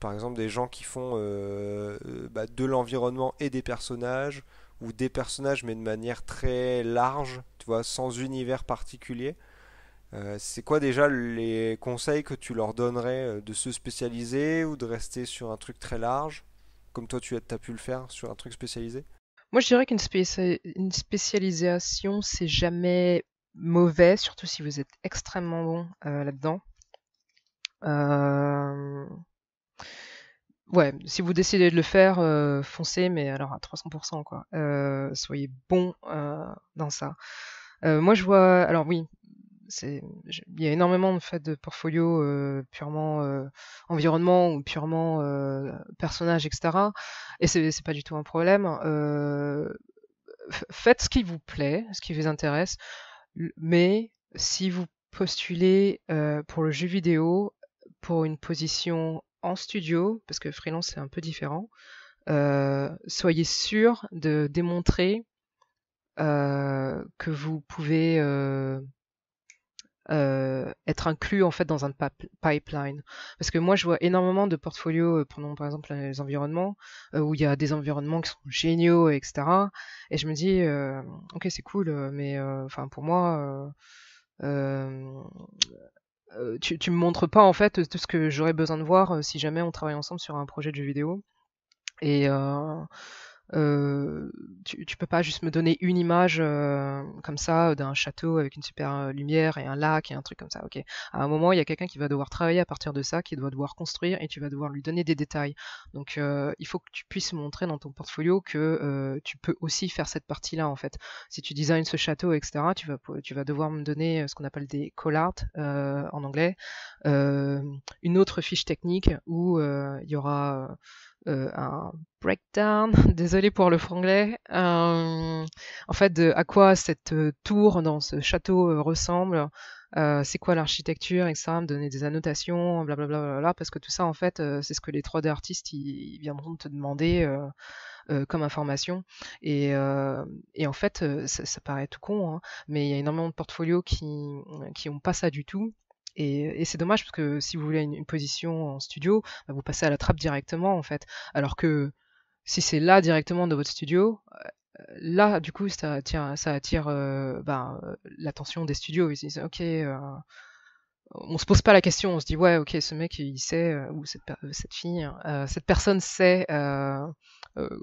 Par exemple, des gens qui font euh, euh, bah, de l'environnement et des personnages, ou des personnages mais de manière très large, tu vois, sans univers particulier. c'est quoi déjà les conseils que tu leur donnerais de se spécialiser ou de rester sur un truc très large comme toi tu as pu le faire sur un truc spécialisé Moi je dirais qu'une spécialisation c'est jamais mauvais, surtout si vous êtes extrêmement bon euh, là-dedans. Euh, ouais, si vous décidez de le faire, euh, foncez, mais alors à 300%, quoi. soyez bon dans ça. moi, je vois. Alors, oui, il y a énormément de de portfolios purement environnement ou purement personnage, etc. Et c'est, c'est pas du tout un problème. faites ce qui vous plaît, ce qui vous intéresse, mais si vous postulez pour le jeu vidéo pour une position en studio, parce que freelance c'est un peu différent, soyez sûr de démontrer que vous pouvez euh, être inclus en fait dans un pipeline. Parce que moi, je vois énormément de portfolios, euh, prenons par exemple les environnements, euh, où il y a des environnements qui sont géniaux, etc. Et je me dis, ok, c'est cool, mais enfin pour moi. Tu, ne me montres pas en fait tout ce que j'aurais besoin de voir si jamais on travaille ensemble sur un projet de jeu vidéo. Et euh, tu, ne peux pas juste me donner une image euh, comme ça euh, d'un château avec une super lumière et un lac et un truc comme ça. Ok. À un moment, il y a quelqu'un qui va devoir travailler à partir de ça, qui doit devoir construire et tu vas devoir lui donner des détails. Donc, il faut que tu puisses montrer dans ton portfolio que tu peux aussi faire cette partie-là en fait. Si tu designs ce château, etc., tu vas tu vas devoir me donner ce qu'on appelle des call art en anglais, une autre fiche technique où il y aura euh, un breakdown, désolé pour le franglais, euh, en fait à quoi cette euh, tour dans ce château ressemble, c'est quoi l'architecture, etc., me donner des annotations, blablabla, parce que tout ça en fait c'est ce que les 3D artistes ils, viendront te demander comme information. Et, et en fait, ça, paraît tout con, hein, mais il y a énormément de portfolios qui n'ont pas ça du tout. Et, c'est dommage parce que si vous voulez une, position en studio, bah, vous passez à la trappe directement en fait. Alors que si c'est là directement de votre studio, euh, là du coup ça attire, ça attire euh, ben, euh, l'attention des studios. Ils disent ok, on se pose pas la question, on se dit ouais ok ce mec il sait euh, ou cette, euh, fille, hein, euh, cette personne sait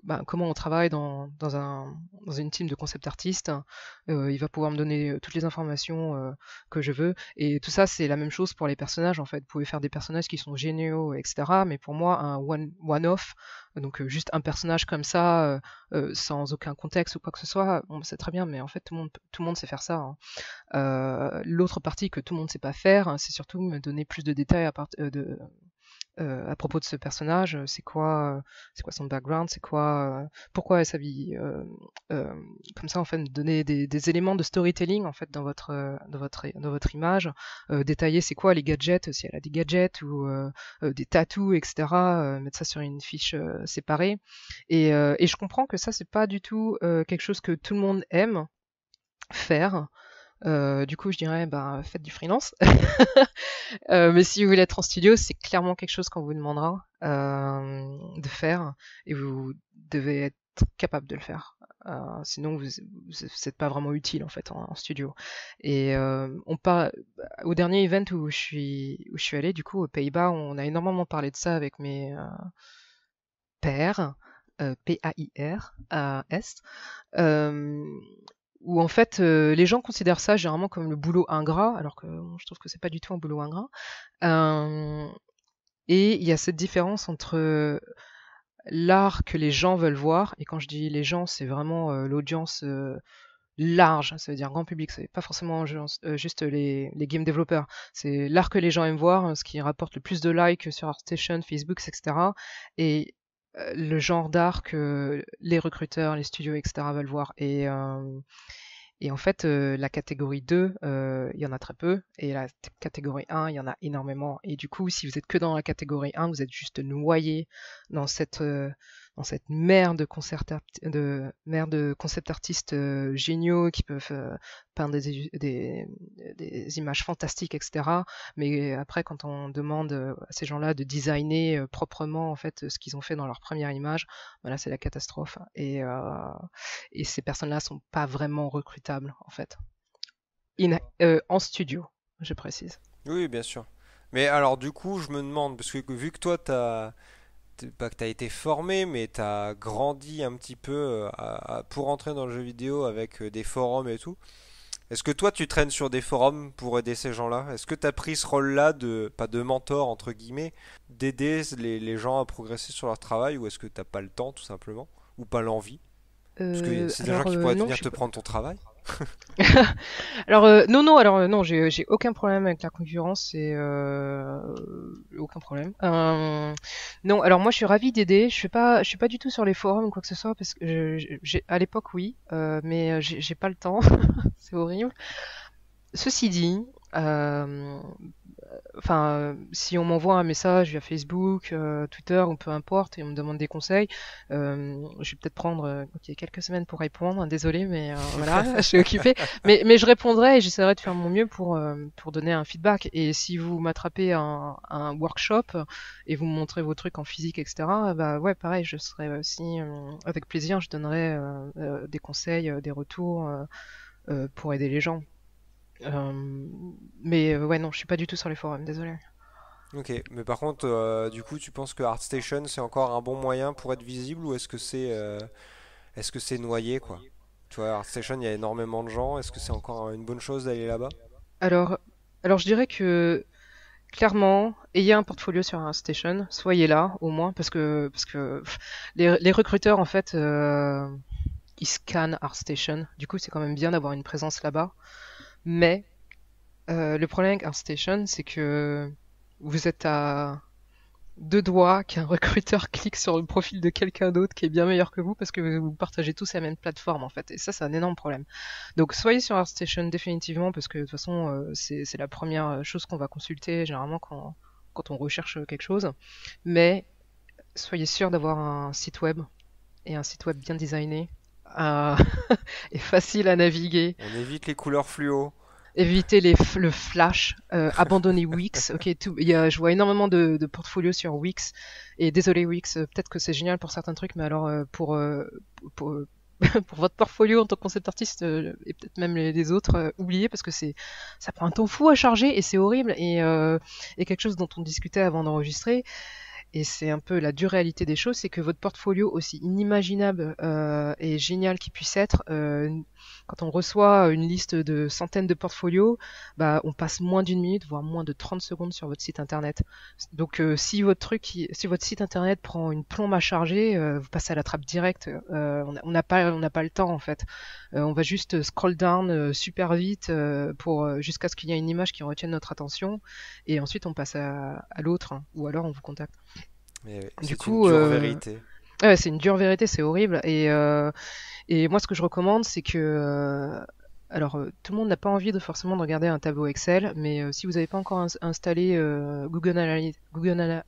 ben, comment on travaille dans, dans, une team de concept artistes, hein. il va pouvoir me donner toutes les informations que je veux et tout ça c'est la même chose pour les personnages en fait, vous pouvez faire des personnages qui sont géniaux etc mais pour moi un one, one off donc euh, juste un personnage comme ça, euh, euh, sans aucun contexte ou quoi que ce soit, bah, c'est très bien, mais en fait tout le monde, tout le monde sait faire ça. Hein. L'autre partie que tout le monde ne sait pas faire, hein, c'est surtout me donner plus de détails à part, de, euh, à propos de ce personnage, euh, euh, c'est quoi, son background, c'est quoi, pourquoi elle s'habille comme ça en fait, donner des, éléments de storytelling en fait dans votre image, détailler c'est quoi les gadgets, si elle a des gadgets ou des tattoos etc. mettre ça sur une fiche séparée. Et, et, je comprends que ça c'est pas du tout quelque chose que tout le monde aime faire. Euh, du coup, je dirais, ben, faites du freelance. Euh, mais si vous voulez être en studio, c'est clairement quelque chose qu'on vous demandera euh, de faire et vous devez être capable de le faire. sinon, vous n'êtes pas vraiment utile en fait en, studio. Et on parle au dernier event où je suis allée, du coup aux Pays-Bas, on a énormément parlé de ça avec mes pères. Euh, P-A-I-R, à Est où en fait euh, les gens considèrent ça généralement comme le boulot ingrat, alors que euh, je trouve que c'est pas du tout un boulot ingrat. Euh, et il y a cette différence entre l'art que les gens veulent voir, et quand je dis les gens, c'est vraiment l'audience large, ça veut dire grand public, c'est pas forcément juste les, game développeurs, c'est l'art que les gens aiment voir, ce qui rapporte le plus de likes sur ArtStation, Facebook, etc. Et le genre d'art que les recruteurs, les studios, etc. veulent voir. Et, euh, en fait, euh, la catégorie 2, euh, il y en a très peu. Et la catégorie 1, il y en a énormément. Et du coup, si vous êtes que dans la catégorie 1, vous êtes juste noyé dans cette, dans cette mer de, de, de concept artistes euh, géniaux qui peuvent euh, peindre des, des, images fantastiques, etc. Mais après, quand on demande euh, à ces gens-là de designer proprement en fait ce qu'ils ont fait dans leur première image, voilà bah c'est la catastrophe. Et, et ces personnes-là sont pas vraiment recrutables en fait. en studio, je précise. Oui, bien sûr. Mais alors, du coup, je me demande, parce que vu que toi, tu as pas que tu as été formé, mais tu as grandi un petit peu euh, pour entrer dans le jeu vidéo avec euh, des forums et tout. Est-ce que toi, tu traînes sur des forums pour aider ces gens-là Est-ce que tu as pris ce rôle-là de, pas de mentor, entre guillemets, d'aider les, gens à progresser sur leur travail ou est-ce que tu pas le temps, tout simplement Ou pas l'envie Parce que euh, c'est des gens qui pourraient venir te prendre ton travail alors euh, non non alors euh, non j'ai aucun problème avec la concurrence et euh, aucun problème. non alors moi je suis ravie d'aider. Je suis pas je suis pas du tout sur les forums ou quoi que ce soit parce que j'ai à l'époque oui mais j'ai pas le temps c'est horrible. Ceci dit enfin, si on m'envoie un message via Facebook, euh, Twitter ou peu importe, et on me demande des conseils, euh, je vais peut-être prendre euh, quelques semaines pour répondre. Hein, désolé, mais voilà, je suis occupée. Mais, je répondrai et j'essaierai de faire mon mieux pour, donner un feedback. Et si vous m'attrapez à un, workshop et vous me montrez vos trucs en physique, etc., bah, ouais, pareil, je serai aussi avec plaisir, je donnerai des conseils, des retours pour aider les gens. Euh, mais euh, ouais, non, je suis pas du tout sur les forums, désolé. Ok, mais par contre, euh, du coup, tu penses que ArtStation c'est encore un bon moyen pour être visible ou est-ce que c'est est-ce que c'est noyé quoi Tu vois, ArtStation, il y a énormément de gens. Est-ce que c'est encore une bonne chose d'aller là-bas Alors, alors je dirais que clairement, ayez un portfolio sur ArtStation, soyez là au moins parce que parce que les, les, recruteurs en fait ils scannent ArtStation. Du coup, c'est quand même bien d'avoir une présence là-bas. Mais euh, le problème avec ArtStation, c'est que vous êtes à deux doigts qu'un recruteur clique sur le profil de quelqu'un d'autre qui est bien meilleur que vous parce que vous partagez tous la même plateforme en fait. Et ça, c'est un énorme problème. Donc soyez sur ArtStation définitivement parce que de toute façon, euh, c'est la première chose qu'on va consulter généralement quand, quand on recherche quelque chose. Mais soyez sûr d'avoir un site web et un site web bien designé et facile à naviguer. On évite les couleurs fluo. Éviter les le flash, euh, abandonner Wix. Ok, tout, y a, je vois énormément de, de portfolios sur Wix. Et désolé Wix, euh, peut-être que c'est génial pour certains trucs, mais alors euh, pour, pour, pour votre portfolio en tant que concept artiste et peut-être même les, autres, oubliez parce que c'est ça prend un temps fou à charger et c'est horrible et, et quelque chose dont on discutait avant d'enregistrer, et c'est un peu la dure réalité des choses, c'est que votre portfolio, aussi inimaginable euh, et génial qu'il puisse être, euh, quand on reçoit euh, une liste de centaines de portfolios, bah, on passe moins d'une minute, voire moins de 30 secondes sur votre site internet. Donc euh, si votre truc, si votre site internet prend une plombe à charger, euh, vous passez à la trappe directe. on n'a pas, on n'a pas le temps en fait. on va juste scroll down super vite pour jusqu'à ce qu'il y ait une image qui retienne notre attention, et ensuite on passe à, l'autre, hein, ou alors on vous contacte. du coup, une dure vérité. c'est une dure vérité, c'est horrible. Et, et moi, ce que je recommande, c'est que euh, alors, euh, tout le monde n'a pas envie de forcément de regarder un tableau Excel, mais euh, si vous n'avez pas encore installé ah,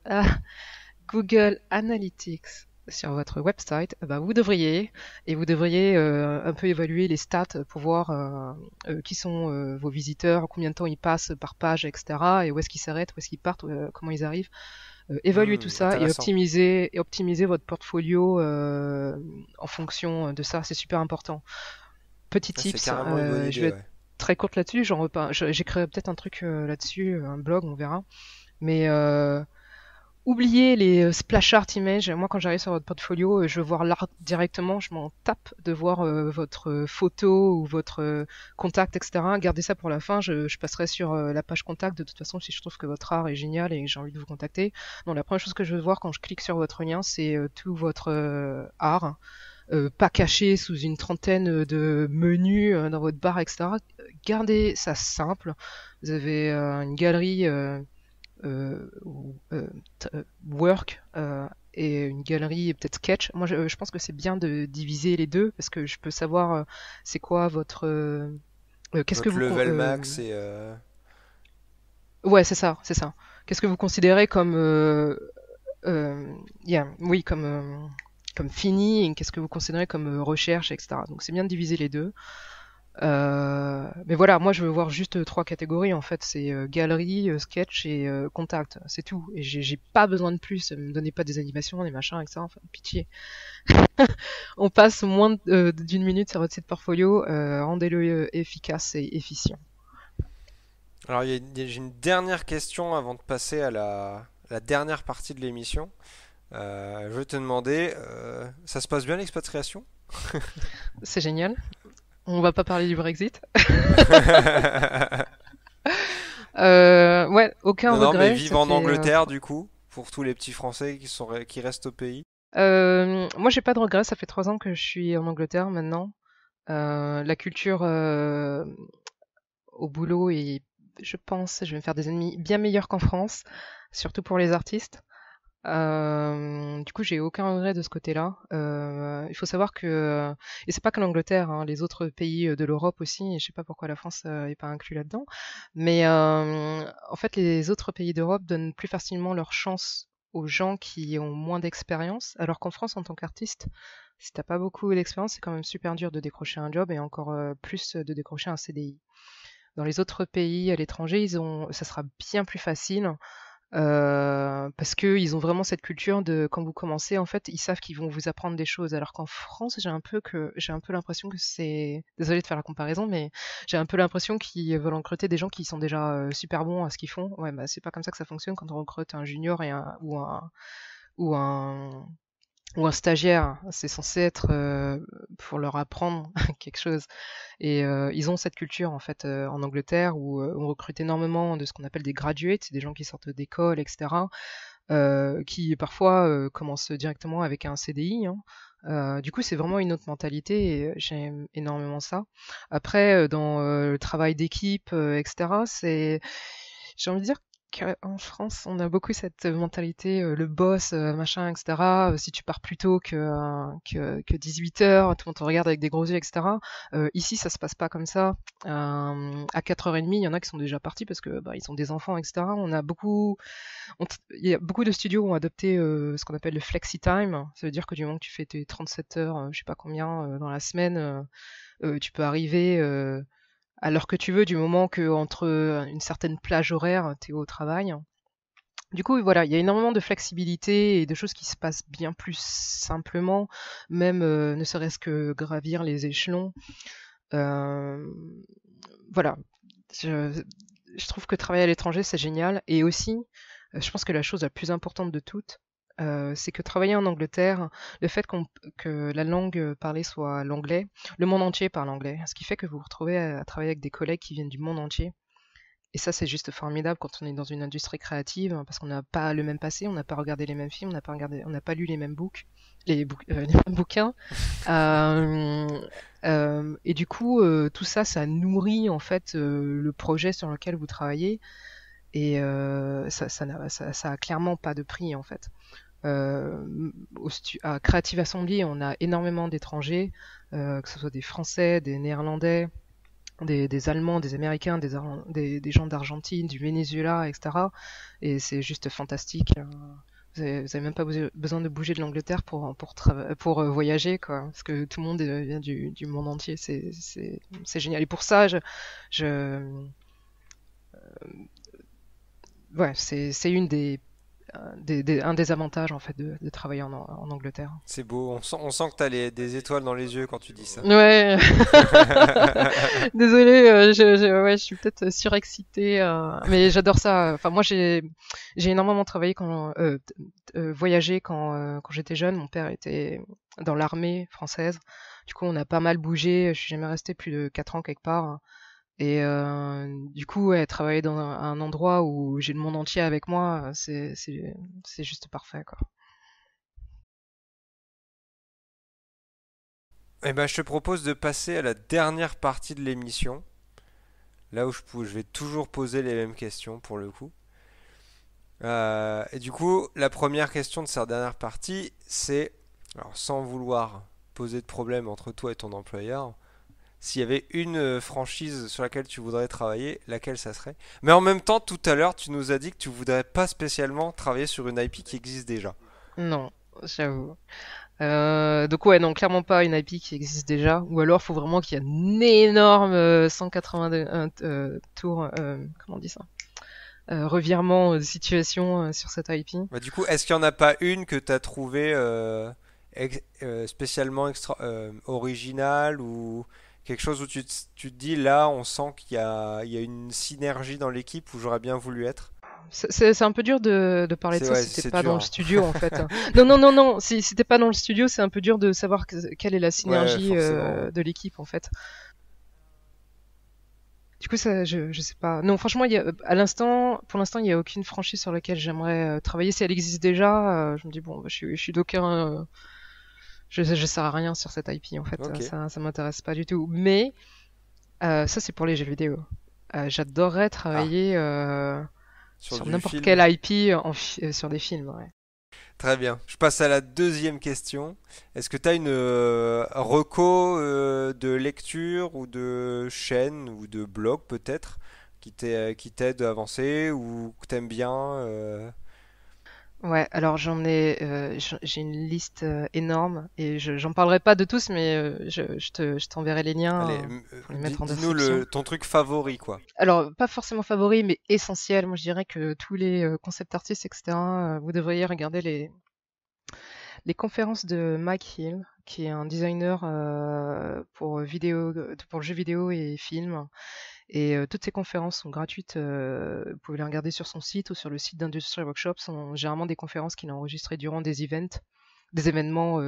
Google, Analytics sur votre website, bah, vous devriez, et vous devriez un peu évaluer les stats pour voir qui sont vos visiteurs, combien de temps ils passent par page, etc., et où est-ce qu'ils s'arrêtent, où est-ce qu'ils partent, comment ils arrivent. Euh, évaluer tout hmm, ça et optimiser, optimiser votre portfolio euh, en fonction euh, de ça. C'est super important. Petit tips, je vais être très courte là-dessus. J'en J'ai créé peut-être un truc là-dessus, un blog, on verra. Mais oubliez les euh, splash art images. Moi, quand j'arrive sur votre portfolio, euh, je veux voir l'art directement. Je m'en tape de voir euh, votre photo ou votre contact, etc. Gardez ça pour la fin. Je, passerai sur la page contact de toute façon si je trouve que votre art est génial et j'ai envie de vous contacter. Donc la première chose que je veux voir quand je clique sur votre lien, c'est tout votre art. pas caché sous une trentaine de menus dans votre bar, etc. Gardez ça simple. Vous avez une galerie euh, euh, euh, work et une galerie et peut-être sketch. Moi, je, pense que c'est bien de diviser les deux parce que je peux savoir c'est quoi votre qu'est-ce que vous level max et ouais c'est ça c'est ça. Qu'est-ce que vous considérez comme oui comme comme fini Qu'est-ce que vous considérez comme recherche etc. Donc c'est bien de diviser les deux. Euh, mais voilà, moi je veux voir juste euh, trois catégories en fait, c'est euh, galerie, sketch et contact, c'est tout. Et j'ai pas besoin de plus, me donnez pas des animations, des machins avec pitié. On passe moins d'une minute sur votre site portfolio, rendez-le efficace et efficient. Alors j'ai une dernière question avant de passer à la, la dernière partie de l'émission. je vais te demander, ça se passe bien l'expatriation C'est génial. On va pas parler du Brexit. Euh, ouais, aucun regret. Non, mais en euh, Angleterre, du coup, pour tous les petits Français qui, sont, qui restent au pays. Euh, moi, j'ai pas de regrets. Ça fait trois ans que je suis en Angleterre maintenant. Euh, la culture au boulot est, je pense, je vais me faire des ennemis bien meilleurs qu'en France, surtout pour les artistes. Euh, du coup, j'ai aucun regret de ce côté-là. Euh, il faut savoir que, et c'est pas que l'Angleterre, hein, les autres pays euh, de l'Europe aussi, et je sais pas pourquoi la France n'est pas inclue là-dedans, mais en fait, les autres pays d'Europe donnent plus facilement leur chance aux gens qui ont moins d'expérience, alors qu'en France, en tant qu'artiste, si t'as pas beaucoup d'expérience, c'est quand même super dur de décrocher un job et encore plus de décrocher un CDI. Dans les autres pays à l'étranger, ça sera bien plus facile. Euh, parce qu'ils ont vraiment cette culture de quand vous commencez, en fait, ils savent qu'ils vont vous apprendre des choses. Alors qu'en France, j'ai un peu que j'ai un peu l'impression que c'est désolé de faire la comparaison, mais j'ai un peu l'impression qu'ils veulent recruter des gens qui sont déjà euh, super bons à ce qu'ils font. Ouais, bah c'est pas comme ça que ça fonctionne quand on recrute un junior et un ou un ou un ou un stagiaire, c'est censé être euh, pour leur apprendre quelque chose. Et euh, ils ont cette culture en fait euh, en Angleterre où on recrute énormément de ce qu'on appelle des graduates, des gens qui sortent d'école, etc., qui parfois commencent directement avec un CDI. Hein. du coup, c'est vraiment une autre mentalité et j'aime énormément ça. Après, dans le travail d'équipe, etc., c'est j'ai envie de dire en France, on a beaucoup cette euh, mentalité, euh, le boss, euh, machin, etc. si tu pars plus tôt que, que, 18 h tout le monde te regarde avec des gros yeux, etc. ici, ça se passe pas comme ça. à 4h30, il y en a qui sont déjà partis parce que bah, ils ont des enfants, etc. On a beaucoup, il y a beaucoup de studios ont adopté ce qu'on appelle le flexi time. Ça veut dire que du moment que tu fais tes 37 heures, je sais pas combien, dans la semaine, tu peux arriver alors que tu veux, du moment que entre euh, une certaine plage horaire, tu es au travail. Du coup, voilà, il y a énormément de flexibilité et de choses qui se passent bien plus simplement, même euh, ne serait-ce que gravir les échelons. Euh, voilà, je, je, trouve que travailler à l'étranger, c'est génial. Et aussi, je pense que la chose la plus importante de toutes, euh, c'est que travailler en Angleterre, le fait que la langue euh, parlée soit l'anglais, le monde entier parle anglais, ce qui fait que vous vous retrouvez à, travailler avec des collègues qui viennent du monde entier. Et ça, c'est juste formidable quand on est dans une industrie créative, hein, parce qu'on n'a pas le même passé, on n'a pas regardé les mêmes films, on n'a pas regardé, on n'a pas lu les mêmes books, les, euh, mêmes bouquins. et du coup, tout ça, ça nourrit en fait le projet sur lequel vous travaillez. Et euh, ça, ça, ça, ça, a clairement pas de prix en fait. Euh, au à Creative Assembly, on a énormément d'étrangers, euh, que ce soit des Français, des Néerlandais, des, des, Allemands, des Américains, des, des, gens d'Argentine, du Venezuela, etc. Et c'est juste fantastique. Hein. Vous avez même pas besoin de bouger de l'Angleterre pour, pour, pour voyager, quoi. Parce que tout le monde vient du, du monde entier. C'est génial. Et pour ça, je, je ouais, c'est une euh, des des, un des avantages en fait de, de travailler en, en Angleterre. C'est beau, on sent, on sent que tu as les, des étoiles dans les yeux quand tu dis ça. Ouais, désolé, euh, je, ouais, je, suis peut-être surexcitée, euh, mais j'adore ça. Enfin, moi j'ai énormément travaillé quand, voyagé quand, quand j'étais jeune. Mon père était dans l'armée française, du coup on a pas mal bougé, je suis jamais restée plus de 4 ans quelque part. Et euh, du coup, travailler dans un, endroit où j'ai le monde entier avec moi, c'est juste parfait. Quoi. Eh ben, je te propose de passer à la dernière partie de l'émission, là où je, vais toujours poser les mêmes questions pour le coup. Euh, et du coup, la première question de cette dernière partie, c'est, sans vouloir poser de problème entre toi et ton employeur, s'il y avait une euh, franchise sur laquelle tu voudrais travailler, laquelle ça serait Mais en même temps, tout à l'heure, tu nous as dit que tu voudrais pas spécialement travailler sur une IP qui existe déjà. Non, j'avoue. Euh, donc ouais, non, clairement pas une IP qui existe déjà. Ou alors, faut vraiment qu'il y ait un énorme 181 euh, euh, tours, comment on dit ça Revirement de situation sur cette IP. Bah, du coup, est-ce qu'il n'y en a pas une que tu as trouvée spécialement extra originale ou quelque chose où tu te, tu dis là, on sent qu'il y, a, une synergie dans l'équipe où j'aurais bien voulu être c'est un peu dur de, parler de ça si pas dans le studio en fait. non non non non, si, c'était pas dans le studio, c'est un peu dur de savoir quelle est la synergie euh, de l'équipe en fait. Du coup, ça, je, je sais pas. Non, franchement, il y à l'instant, pour l'instant, il n'y a aucune franchise sur laquelle j'aimerais euh, travailler. Si elle existe déjà, euh, je me dis bon, bah, je, je suis d'aucun je, ne sers à rien sur cette IP en fait. Ça, ne m'intéresse pas du tout. Mais euh, ça, c'est pour les jeux vidéo. Euh, j'adorerais travailler ah. euh, sur, n'importe quelle IP sur des films. Très bien. Je passe à la deuxième question. Est-ce que tu as une reco de lecture ou de chaîne ou de blog peut-être qui t'aide à avancer ou que tu aimes bien Ouais, alors j'en ai, euh, j'ai une liste euh, énorme et je, j'en parlerai pas de tous, mais euh, je, je, te, t'enverrai les liens pour les mettre en description. Dis-nous ton truc favori, quoi. Alors, pas forcément favori, mais essentiel. Moi, je dirais que tous les concept artistes, etc., vous devriez regarder les, les conférences de Mike Hill, qui est un designer pour, vidéo, pour le jeu vidéo et film et toutes ces conférences sont gratuites. vous pouvez les regarder sur son site ou sur le site d'Industry Workshop. Ce sont généralement des conférences qu'il a enregistrées durant des events, des événements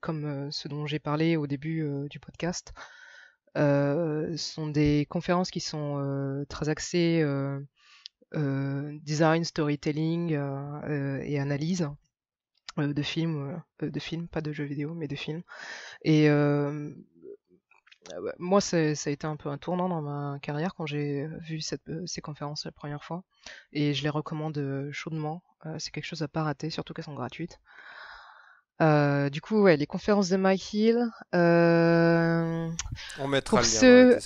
comme ce dont j'ai parlé au début du podcast. Ce sont des conférences qui sont très axées design, storytelling et analyse de films, de films, pas de jeux vidéo, mais de films. Et ah bah, moi, ça a été un peu un tournant dans ma carrière quand j'ai vu euh, ces conférences la première fois. Et je les recommande euh, chaudement. Euh, c'est quelque chose à pas rater, surtout qu'elles sont gratuites. du coup, ouais, les conférences de Mike Hill. On mettra pour ceux...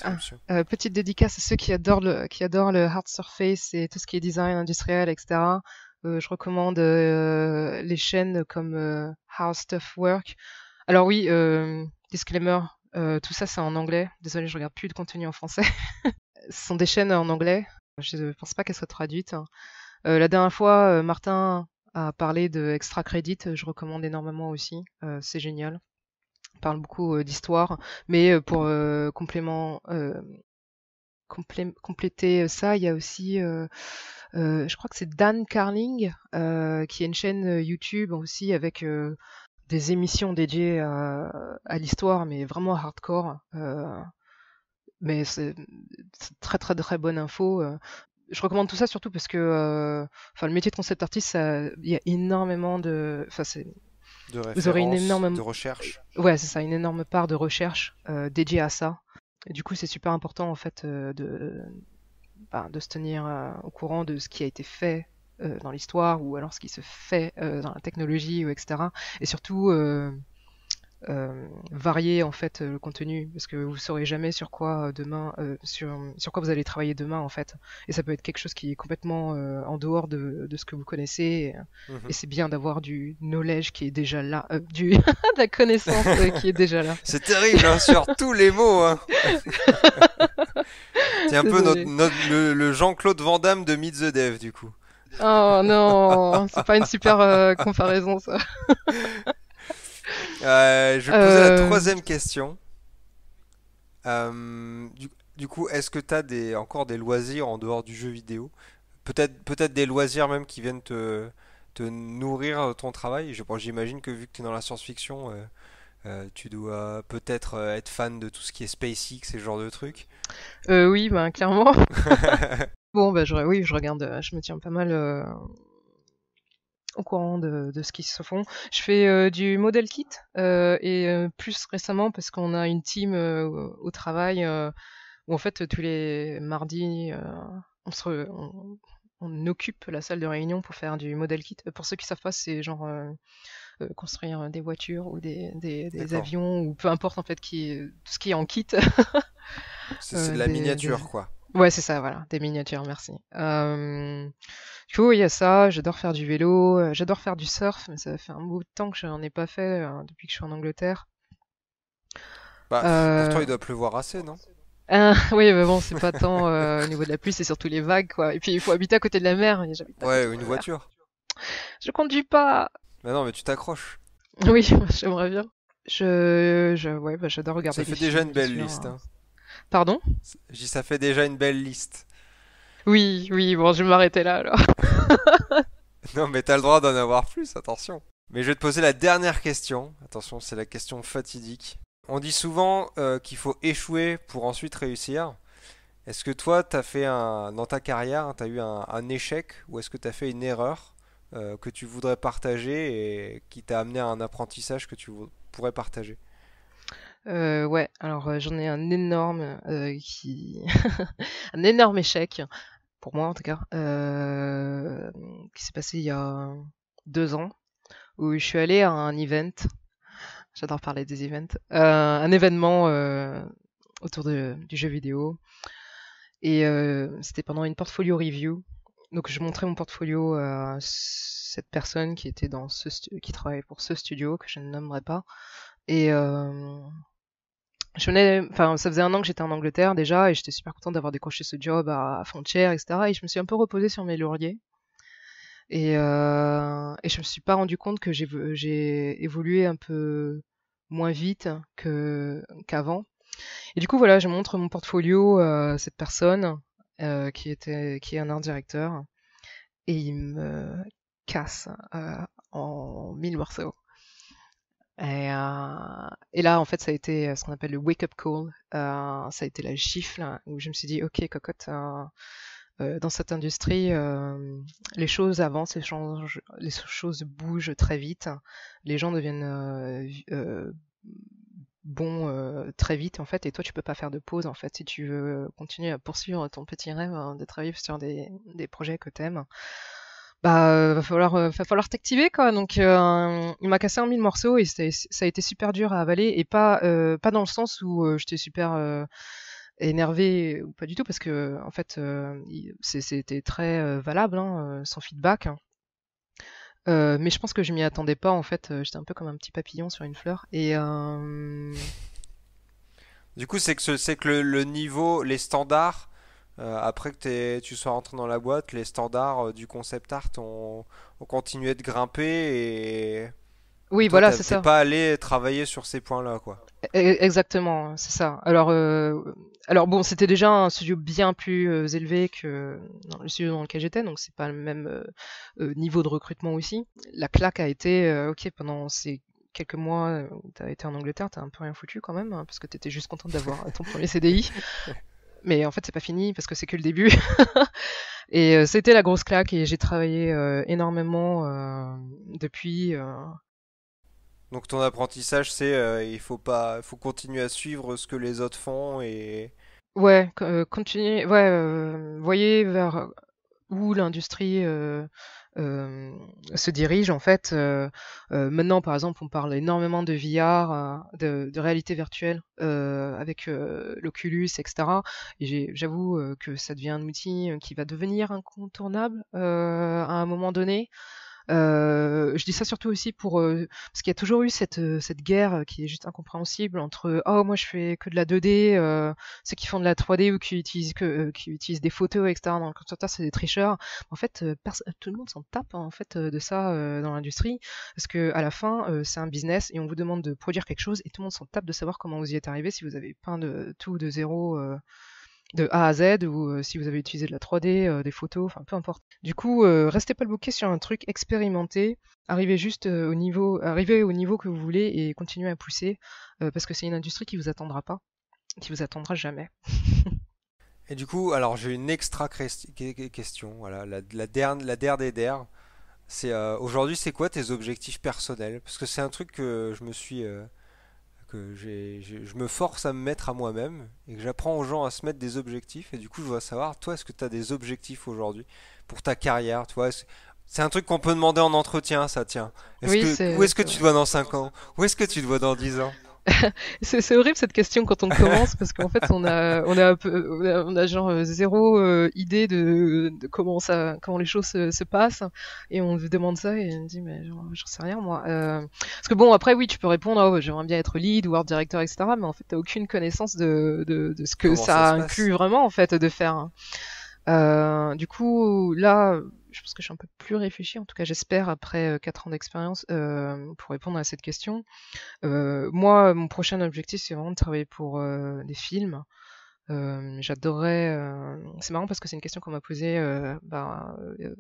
Ah, petite dédicace à ceux qui adorent le, qui adorent le hard surface et tout ce qui est design industriel, etc. je recommande les chaînes comme How Stuff Work. Alors oui, disclaimer, euh, tout ça, c'est en anglais. désolé je regarde plus de contenu en français. Ce sont des chaînes en anglais. Je ne pense pas qu'elles soient traduites. Hein. Euh, la dernière fois, euh, Martin a parlé de Extra Credit. Je recommande énormément aussi. c'est génial. On parle beaucoup d'histoire, mais pour complément compléter ça, il y a aussi, je crois que c'est Dan Carling, qui a une chaîne YouTube aussi avec des émissions dédiées euh, à, l'histoire, mais vraiment hardcore. Euh, mais c'est très très très bonne info euh. je recommande tout ça surtout parce que enfin le métier de concept artiste il y a énormément de enfin c'est vous aurez une énorme de recherche ouais c'est ça une énorme part de recherche dédiée à ça et du coup c'est super important en fait de ben, de se tenir au courant de ce qui a été fait euh, dans l'histoire ou alors ce qui se fait euh, dans la technologie ou etc. Et surtout euh, varier en fait le contenu parce que vous saurez jamais sur quoi demain sur, sur quoi vous allez travailler demain en fait et ça peut être quelque chose qui est complètement en dehors de, de, ce que vous connaissez mhm. et, c'est bien d'avoir du knowledge qui est déjà là du de la connaissance qui est déjà là c'est terrible hein, sur tous les mots hein. C'est un peu notre, le, Jean-Claude Van de Meet the Dev, du coup. Oh non, c'est pas une super euh, comparaison ça. Euh, je vais la euh. troisième question. Du, coup, est-ce que tu as des, encore des loisirs en dehors du jeu vidéo Peut-être peut des loisirs même qui viennent te, te nourrir ton travail. J'imagine que vu que tu es dans la science-fiction, tu dois peut-être être fan de tout ce qui est SpaceX et ce genre de trucs. oui, ben clairement. Bon, bah, je, oui, je regarde, euh, je me tiens pas mal euh, au courant de, ce qui se font. Je fais euh, du model kit et plus récemment parce qu'on a une team au travail où en fait tous les mardis on on, occupe la salle de réunion pour faire du model kit. Pour ceux qui savent pas, c'est genre construire des voitures ou des, avions ou peu importe en fait qui tout ce qui est en kit. c'est de la miniature quoi. Ouais, c'est ça, voilà, des miniatures, merci. Euh, du coup, il y a ça, j'adore faire du vélo, euh, j'adore faire du surf, mais ça fait un bout de temps que je n'en ai pas fait euh, depuis que je suis en Angleterre. Bah, il doit pleuvoir assez, non oui, mais bon, c'est pas tant au niveau de la pluie, c'est surtout les vagues, quoi. Et puis, il faut habiter à côté de la mer. ouais, ou une voiture. Je conduis pas. Mais bah non, mais tu t'accroches. Oui, j'aimerais bien. Je, je... ouais, bah, j'adore regarder. Ça fait déjà une belle liste. Hein. Hein. Pardon J'ai ça fait déjà une belle liste. Oui, oui, bon, je vais m'arrêter là alors. non, mais t'as le droit d'en avoir plus, attention. Mais je vais te poser la dernière question. Attention, c'est la question fatidique. On dit souvent euh, qu'il faut échouer pour ensuite réussir. Est-ce que toi, t'as fait un... dans ta carrière, hein, t'as eu un, échec ou est-ce que t'as fait une erreur euh, que tu voudrais partager et qui t'a amené à un apprentissage que tu pourrais partager euh, ouais, alors euh, j'en ai un énorme euh, qui. un énorme échec, pour moi en tout cas, euh, qui s'est passé il y a deux ans, où je suis allée à un event. J'adore parler des events. un événement autour de, du jeu vidéo. Et c'était pendant une portfolio review. Donc je montrais mon portfolio à cette personne qui était dans ce qui travaillait pour ce studio que je ne nommerai pas. Et je venais, enfin, ça faisait un an que j'étais en Angleterre déjà, et j'étais super contente d'avoir décroché ce job à, à etc. Et je me suis un peu reposée sur mes lauriers. Et, euh, et je me suis pas rendu compte que j'ai évolué un peu moins vite qu'avant. et du coup, voilà, je montre mon portfolio euh, à cette personne euh, qui, était, qui est un art directeur, et il me casse euh, en mille morceaux. Euh, et, là, en fait, ça a été euh, ce qu'on appelle le wake-up call. Euh, ça a été la gifle où je me suis dit, ok, cocotte, dans cette industrie, les choses avancent, les, les, choses bougent très vite, les gens deviennent bons très vite, en fait, et toi, tu peux pas faire de pause, en fait, si tu veux continuer à poursuivre ton petit rêve hein, de travailler sur des, projets que t'aimes bah euh, va falloir euh, falloir t'activer quoi donc euh, il m'a cassé un mille morceaux et ça a été super dur à avaler et pas pas dans le sens où j'étais super énervé ou pas du tout parce que en fait c'était très valable hein, sans feedback hein. mais je pense que je m'y attendais pas en fait j'étais un peu comme un petit papillon sur une fleur et du coup c'est que c'est que le niveau les standards euh, après que tu sois rentré dans la boîte, les standards euh, du concept art ont, continué de grimper et. Oui, voilà, c'est ça. pas aller travailler sur ces points-là, quoi. E-, e-, exactement, c'est ça. Alors, euh, alors bon, c'était déjà un studio bien plus élevé que le studio dans lequel j'étais, donc c'est pas le même niveau de recrutement aussi. La claque a été, ok, pendant ces quelques mois où t'as été en Angleterre, t'as un peu rien foutu quand même, hein, parce que t'étais juste contente d'avoir ton premier CDI. mais en fait c'est pas fini parce que c'est que le début. et euh, c'était la grosse claque et j'ai travaillé euh, énormément euh, depuis. Donc ton apprentissage c'est il faut pas faut continuer à suivre ce que les autres font et ouais continuer ouais voyez vers où l'industrie euh, se dirige en fait. Euh, euh, maintenant, par exemple, on parle énormément de VR, de, réalité virtuelle avec l'Oculus, etc. Et j'avoue que ça devient un outil qui va devenir incontournable à un moment donné. Euh, je dis ça surtout aussi pour euh, parce qu'il y a toujours eu cette, euh, cette guerre qui est juste incompréhensible entre oh moi je fais que de la 2D, ceux qui font de la 3D ou qui utilisent que qui utilisent des photos etc. Dans le c'est des tricheurs. En fait, tout le monde s'en tape hein, en fait de ça dans l'industrie parce que à la fin c'est un business et on vous demande de produire quelque chose et tout le monde s'en tape de savoir comment vous y êtes arrivé si vous avez peint de tout de zéro de A à Z, ou euh, si vous avez utilisé de la 3D, euh, des photos, enfin peu importe. Du coup, euh, restez pas le bouquet sur un truc, expérimentez, arrivez juste au niveau, arrivez au niveau que vous voulez et continuez à pousser, parce que c'est une industrie qui vous attendra pas, qui vous attendra jamais. Et du coup, alors j'ai une extra question, voilà, la, la, dernière, la der des der. C'est aujourd'hui, c'est quoi tes objectifs personnels Parce que c'est un truc que je me suis, que je me force à me mettre à moi-même et que j'apprends aux gens à se mettre des objectifs. Et du coup, je dois savoir, toi, est-ce que tu as des objectifs aujourd'hui pour ta carrière toi, c'est un truc qu'on peut demander en entretien, ça, tiens. où est-ce que tu te vois dans 5 ans Où est-ce que tu te vois dans 10 ans c'est horrible cette question quand on commence parce qu'en fait on a on a, on a, genre euh, zéro euh, idée de, comment ça comment les choses se, passent et on demande ça et on dit mais j'en sais rien moi euh, parce que bon après oui tu peux répondre oh, j'aimerais bien être lead ou art directeur etc mais en fait t'as aucune connaissance de, de, de ce que ça, ça inclut vraiment en fait de faire euh, du coup là je pense que je suis un peu plus réfléchie, en tout cas j'espère, après 4 euh, ans d'expérience, euh, pour répondre à cette question. Euh, moi, mon prochain objectif, c'est vraiment de travailler pour des films. J'adorerais. c'est marrant parce que c'est une question qu'on m'a posée ben,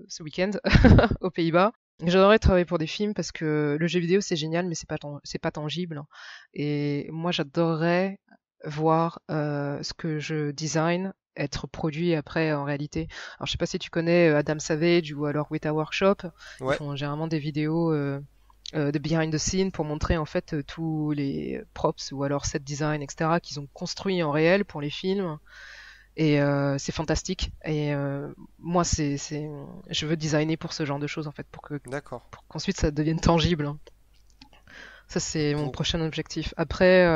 ce week-end aux Pays-Bas. J'adorerais travailler pour des films parce que le jeu vidéo c'est génial, mais c'est pas pas tangible. Et moi, j'adorerais voir ce que je design être produit après en réalité. Alors je sais pas si tu connais euh, Adam Savage ou alors Weta Workshop, ils font généralement des vidéos euh, euh, de behind the scenes pour montrer en fait tous les props ou alors set design etc qu'ils ont construit en réel pour les films et c'est fantastique et moi c'est je veux designer pour ce genre de choses en fait pour que pour qu'ensuite ça devienne tangible ça c'est mon prochain objectif après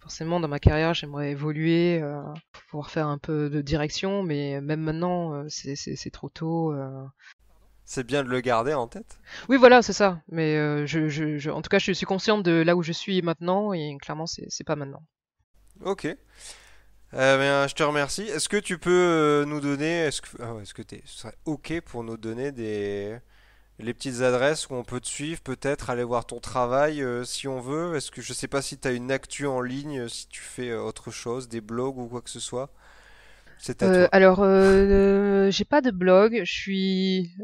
forcément, dans ma carrière, j'aimerais évoluer euh, pour pouvoir faire un peu de direction, mais même maintenant, euh, c'est trop tôt. Euh. C'est bien de le garder en tête. Oui, voilà, c'est ça. Mais je, je, en tout cas, je suis consciente de là où je suis maintenant et clairement, c'est pas maintenant. Ok. Eh bien, je te remercie. Est-ce que tu peux nous donner, est-ce que, ah est que ce serait ok pour nous donner des, les petites adresses où on peut te suivre, peut-être aller voir ton travail euh, si on veut. Est-ce que je sais pas si tu as une actu en ligne, euh, si tu fais euh, autre chose, des blogs ou quoi que ce soit C'est Alors, je j'ai pas de blog, je suis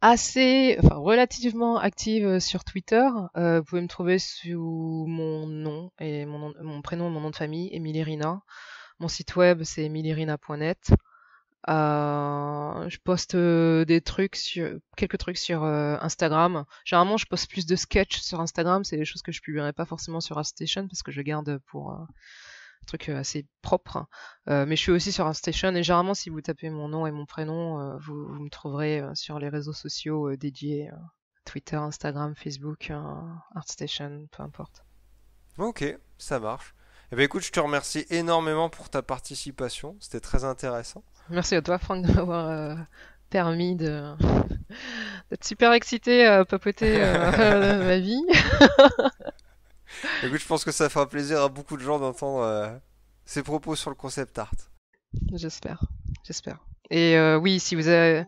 assez, relativement active sur Twitter. vous pouvez me trouver sous mon nom et mon, prénom, mon nom de famille, Emilirina. Mon site web c'est emilirina.net. Euh, je poste euh, des trucs sur quelques trucs sur euh, Instagram. Généralement, je poste plus de sketchs sur Instagram. C'est des choses que je publierai pas forcément sur ArtStation parce que je garde pour un truc assez propre. mais je suis aussi sur ArtStation et généralement, si vous tapez mon nom et mon prénom, vous, me trouverez sur les réseaux sociaux dédiés Twitter, Instagram, Facebook, ArtStation, peu importe. Ok, ça marche. Et eh bien, écoute, je te remercie énormément pour ta participation. C'était très intéressant. Merci à toi, Franck, de m'avoir euh, permis de d'être super excité euh, à papoter euh, ma vie. Écoute, je pense que ça fera plaisir à beaucoup de gens d'entendre ces propos sur le concept art. J'espère, j'espère. Et oui, si vous avez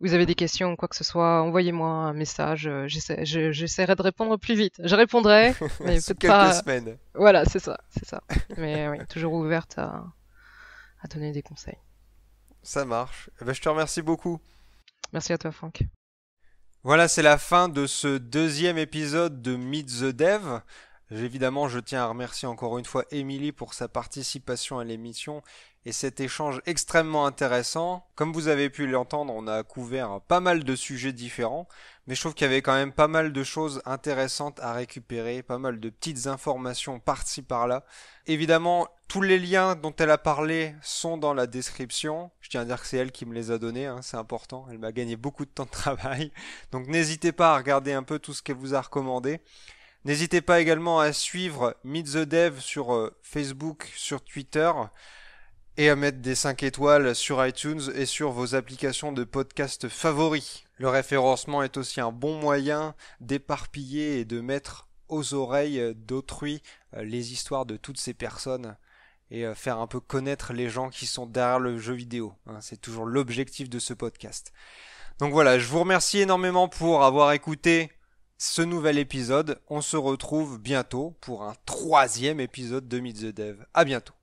vous avez des questions, ou quoi que ce soit, envoyez-moi un message. J'essaierai de répondre plus vite. Je répondrai, mais peut-être pas. semaines. Voilà, c'est ça, c'est ça. Mais oui, toujours ouverte à donner des conseils. Ça marche. Eh ben, je te remercie beaucoup. Merci à toi, Franck. Voilà, c'est la fin de ce deuxième épisode de Meet the Dev. Évidemment, je tiens à remercier encore une fois Émilie pour sa participation à l'émission et cet échange extrêmement intéressant. Comme vous avez pu l'entendre, on a couvert pas mal de sujets différents, mais je trouve qu'il y avait quand même pas mal de choses intéressantes à récupérer, pas mal de petites informations par-ci par-là. Évidemment, tous les liens dont elle a parlé sont dans la description. Je tiens à dire que c'est elle qui me les a donnés, hein, c'est important. Elle m'a gagné beaucoup de temps de travail. Donc n'hésitez pas à regarder un peu tout ce qu'elle vous a recommandé. N'hésitez pas également à suivre Meet the Dev sur euh, Facebook, sur Twitter et à mettre des 5 étoiles sur iTunes et sur vos applications de podcast favoris. Le référencement est aussi un bon moyen d'éparpiller et de mettre aux oreilles d'autrui euh, les histoires de toutes ces personnes et euh, faire un peu connaître les gens qui sont derrière le jeu vidéo. Hein. C'est toujours l'objectif de ce podcast. Donc voilà, je vous remercie énormément pour avoir écouté ce nouvel épisode. On se retrouve bientôt pour un troisième épisode de Meet the Dev. À bientôt.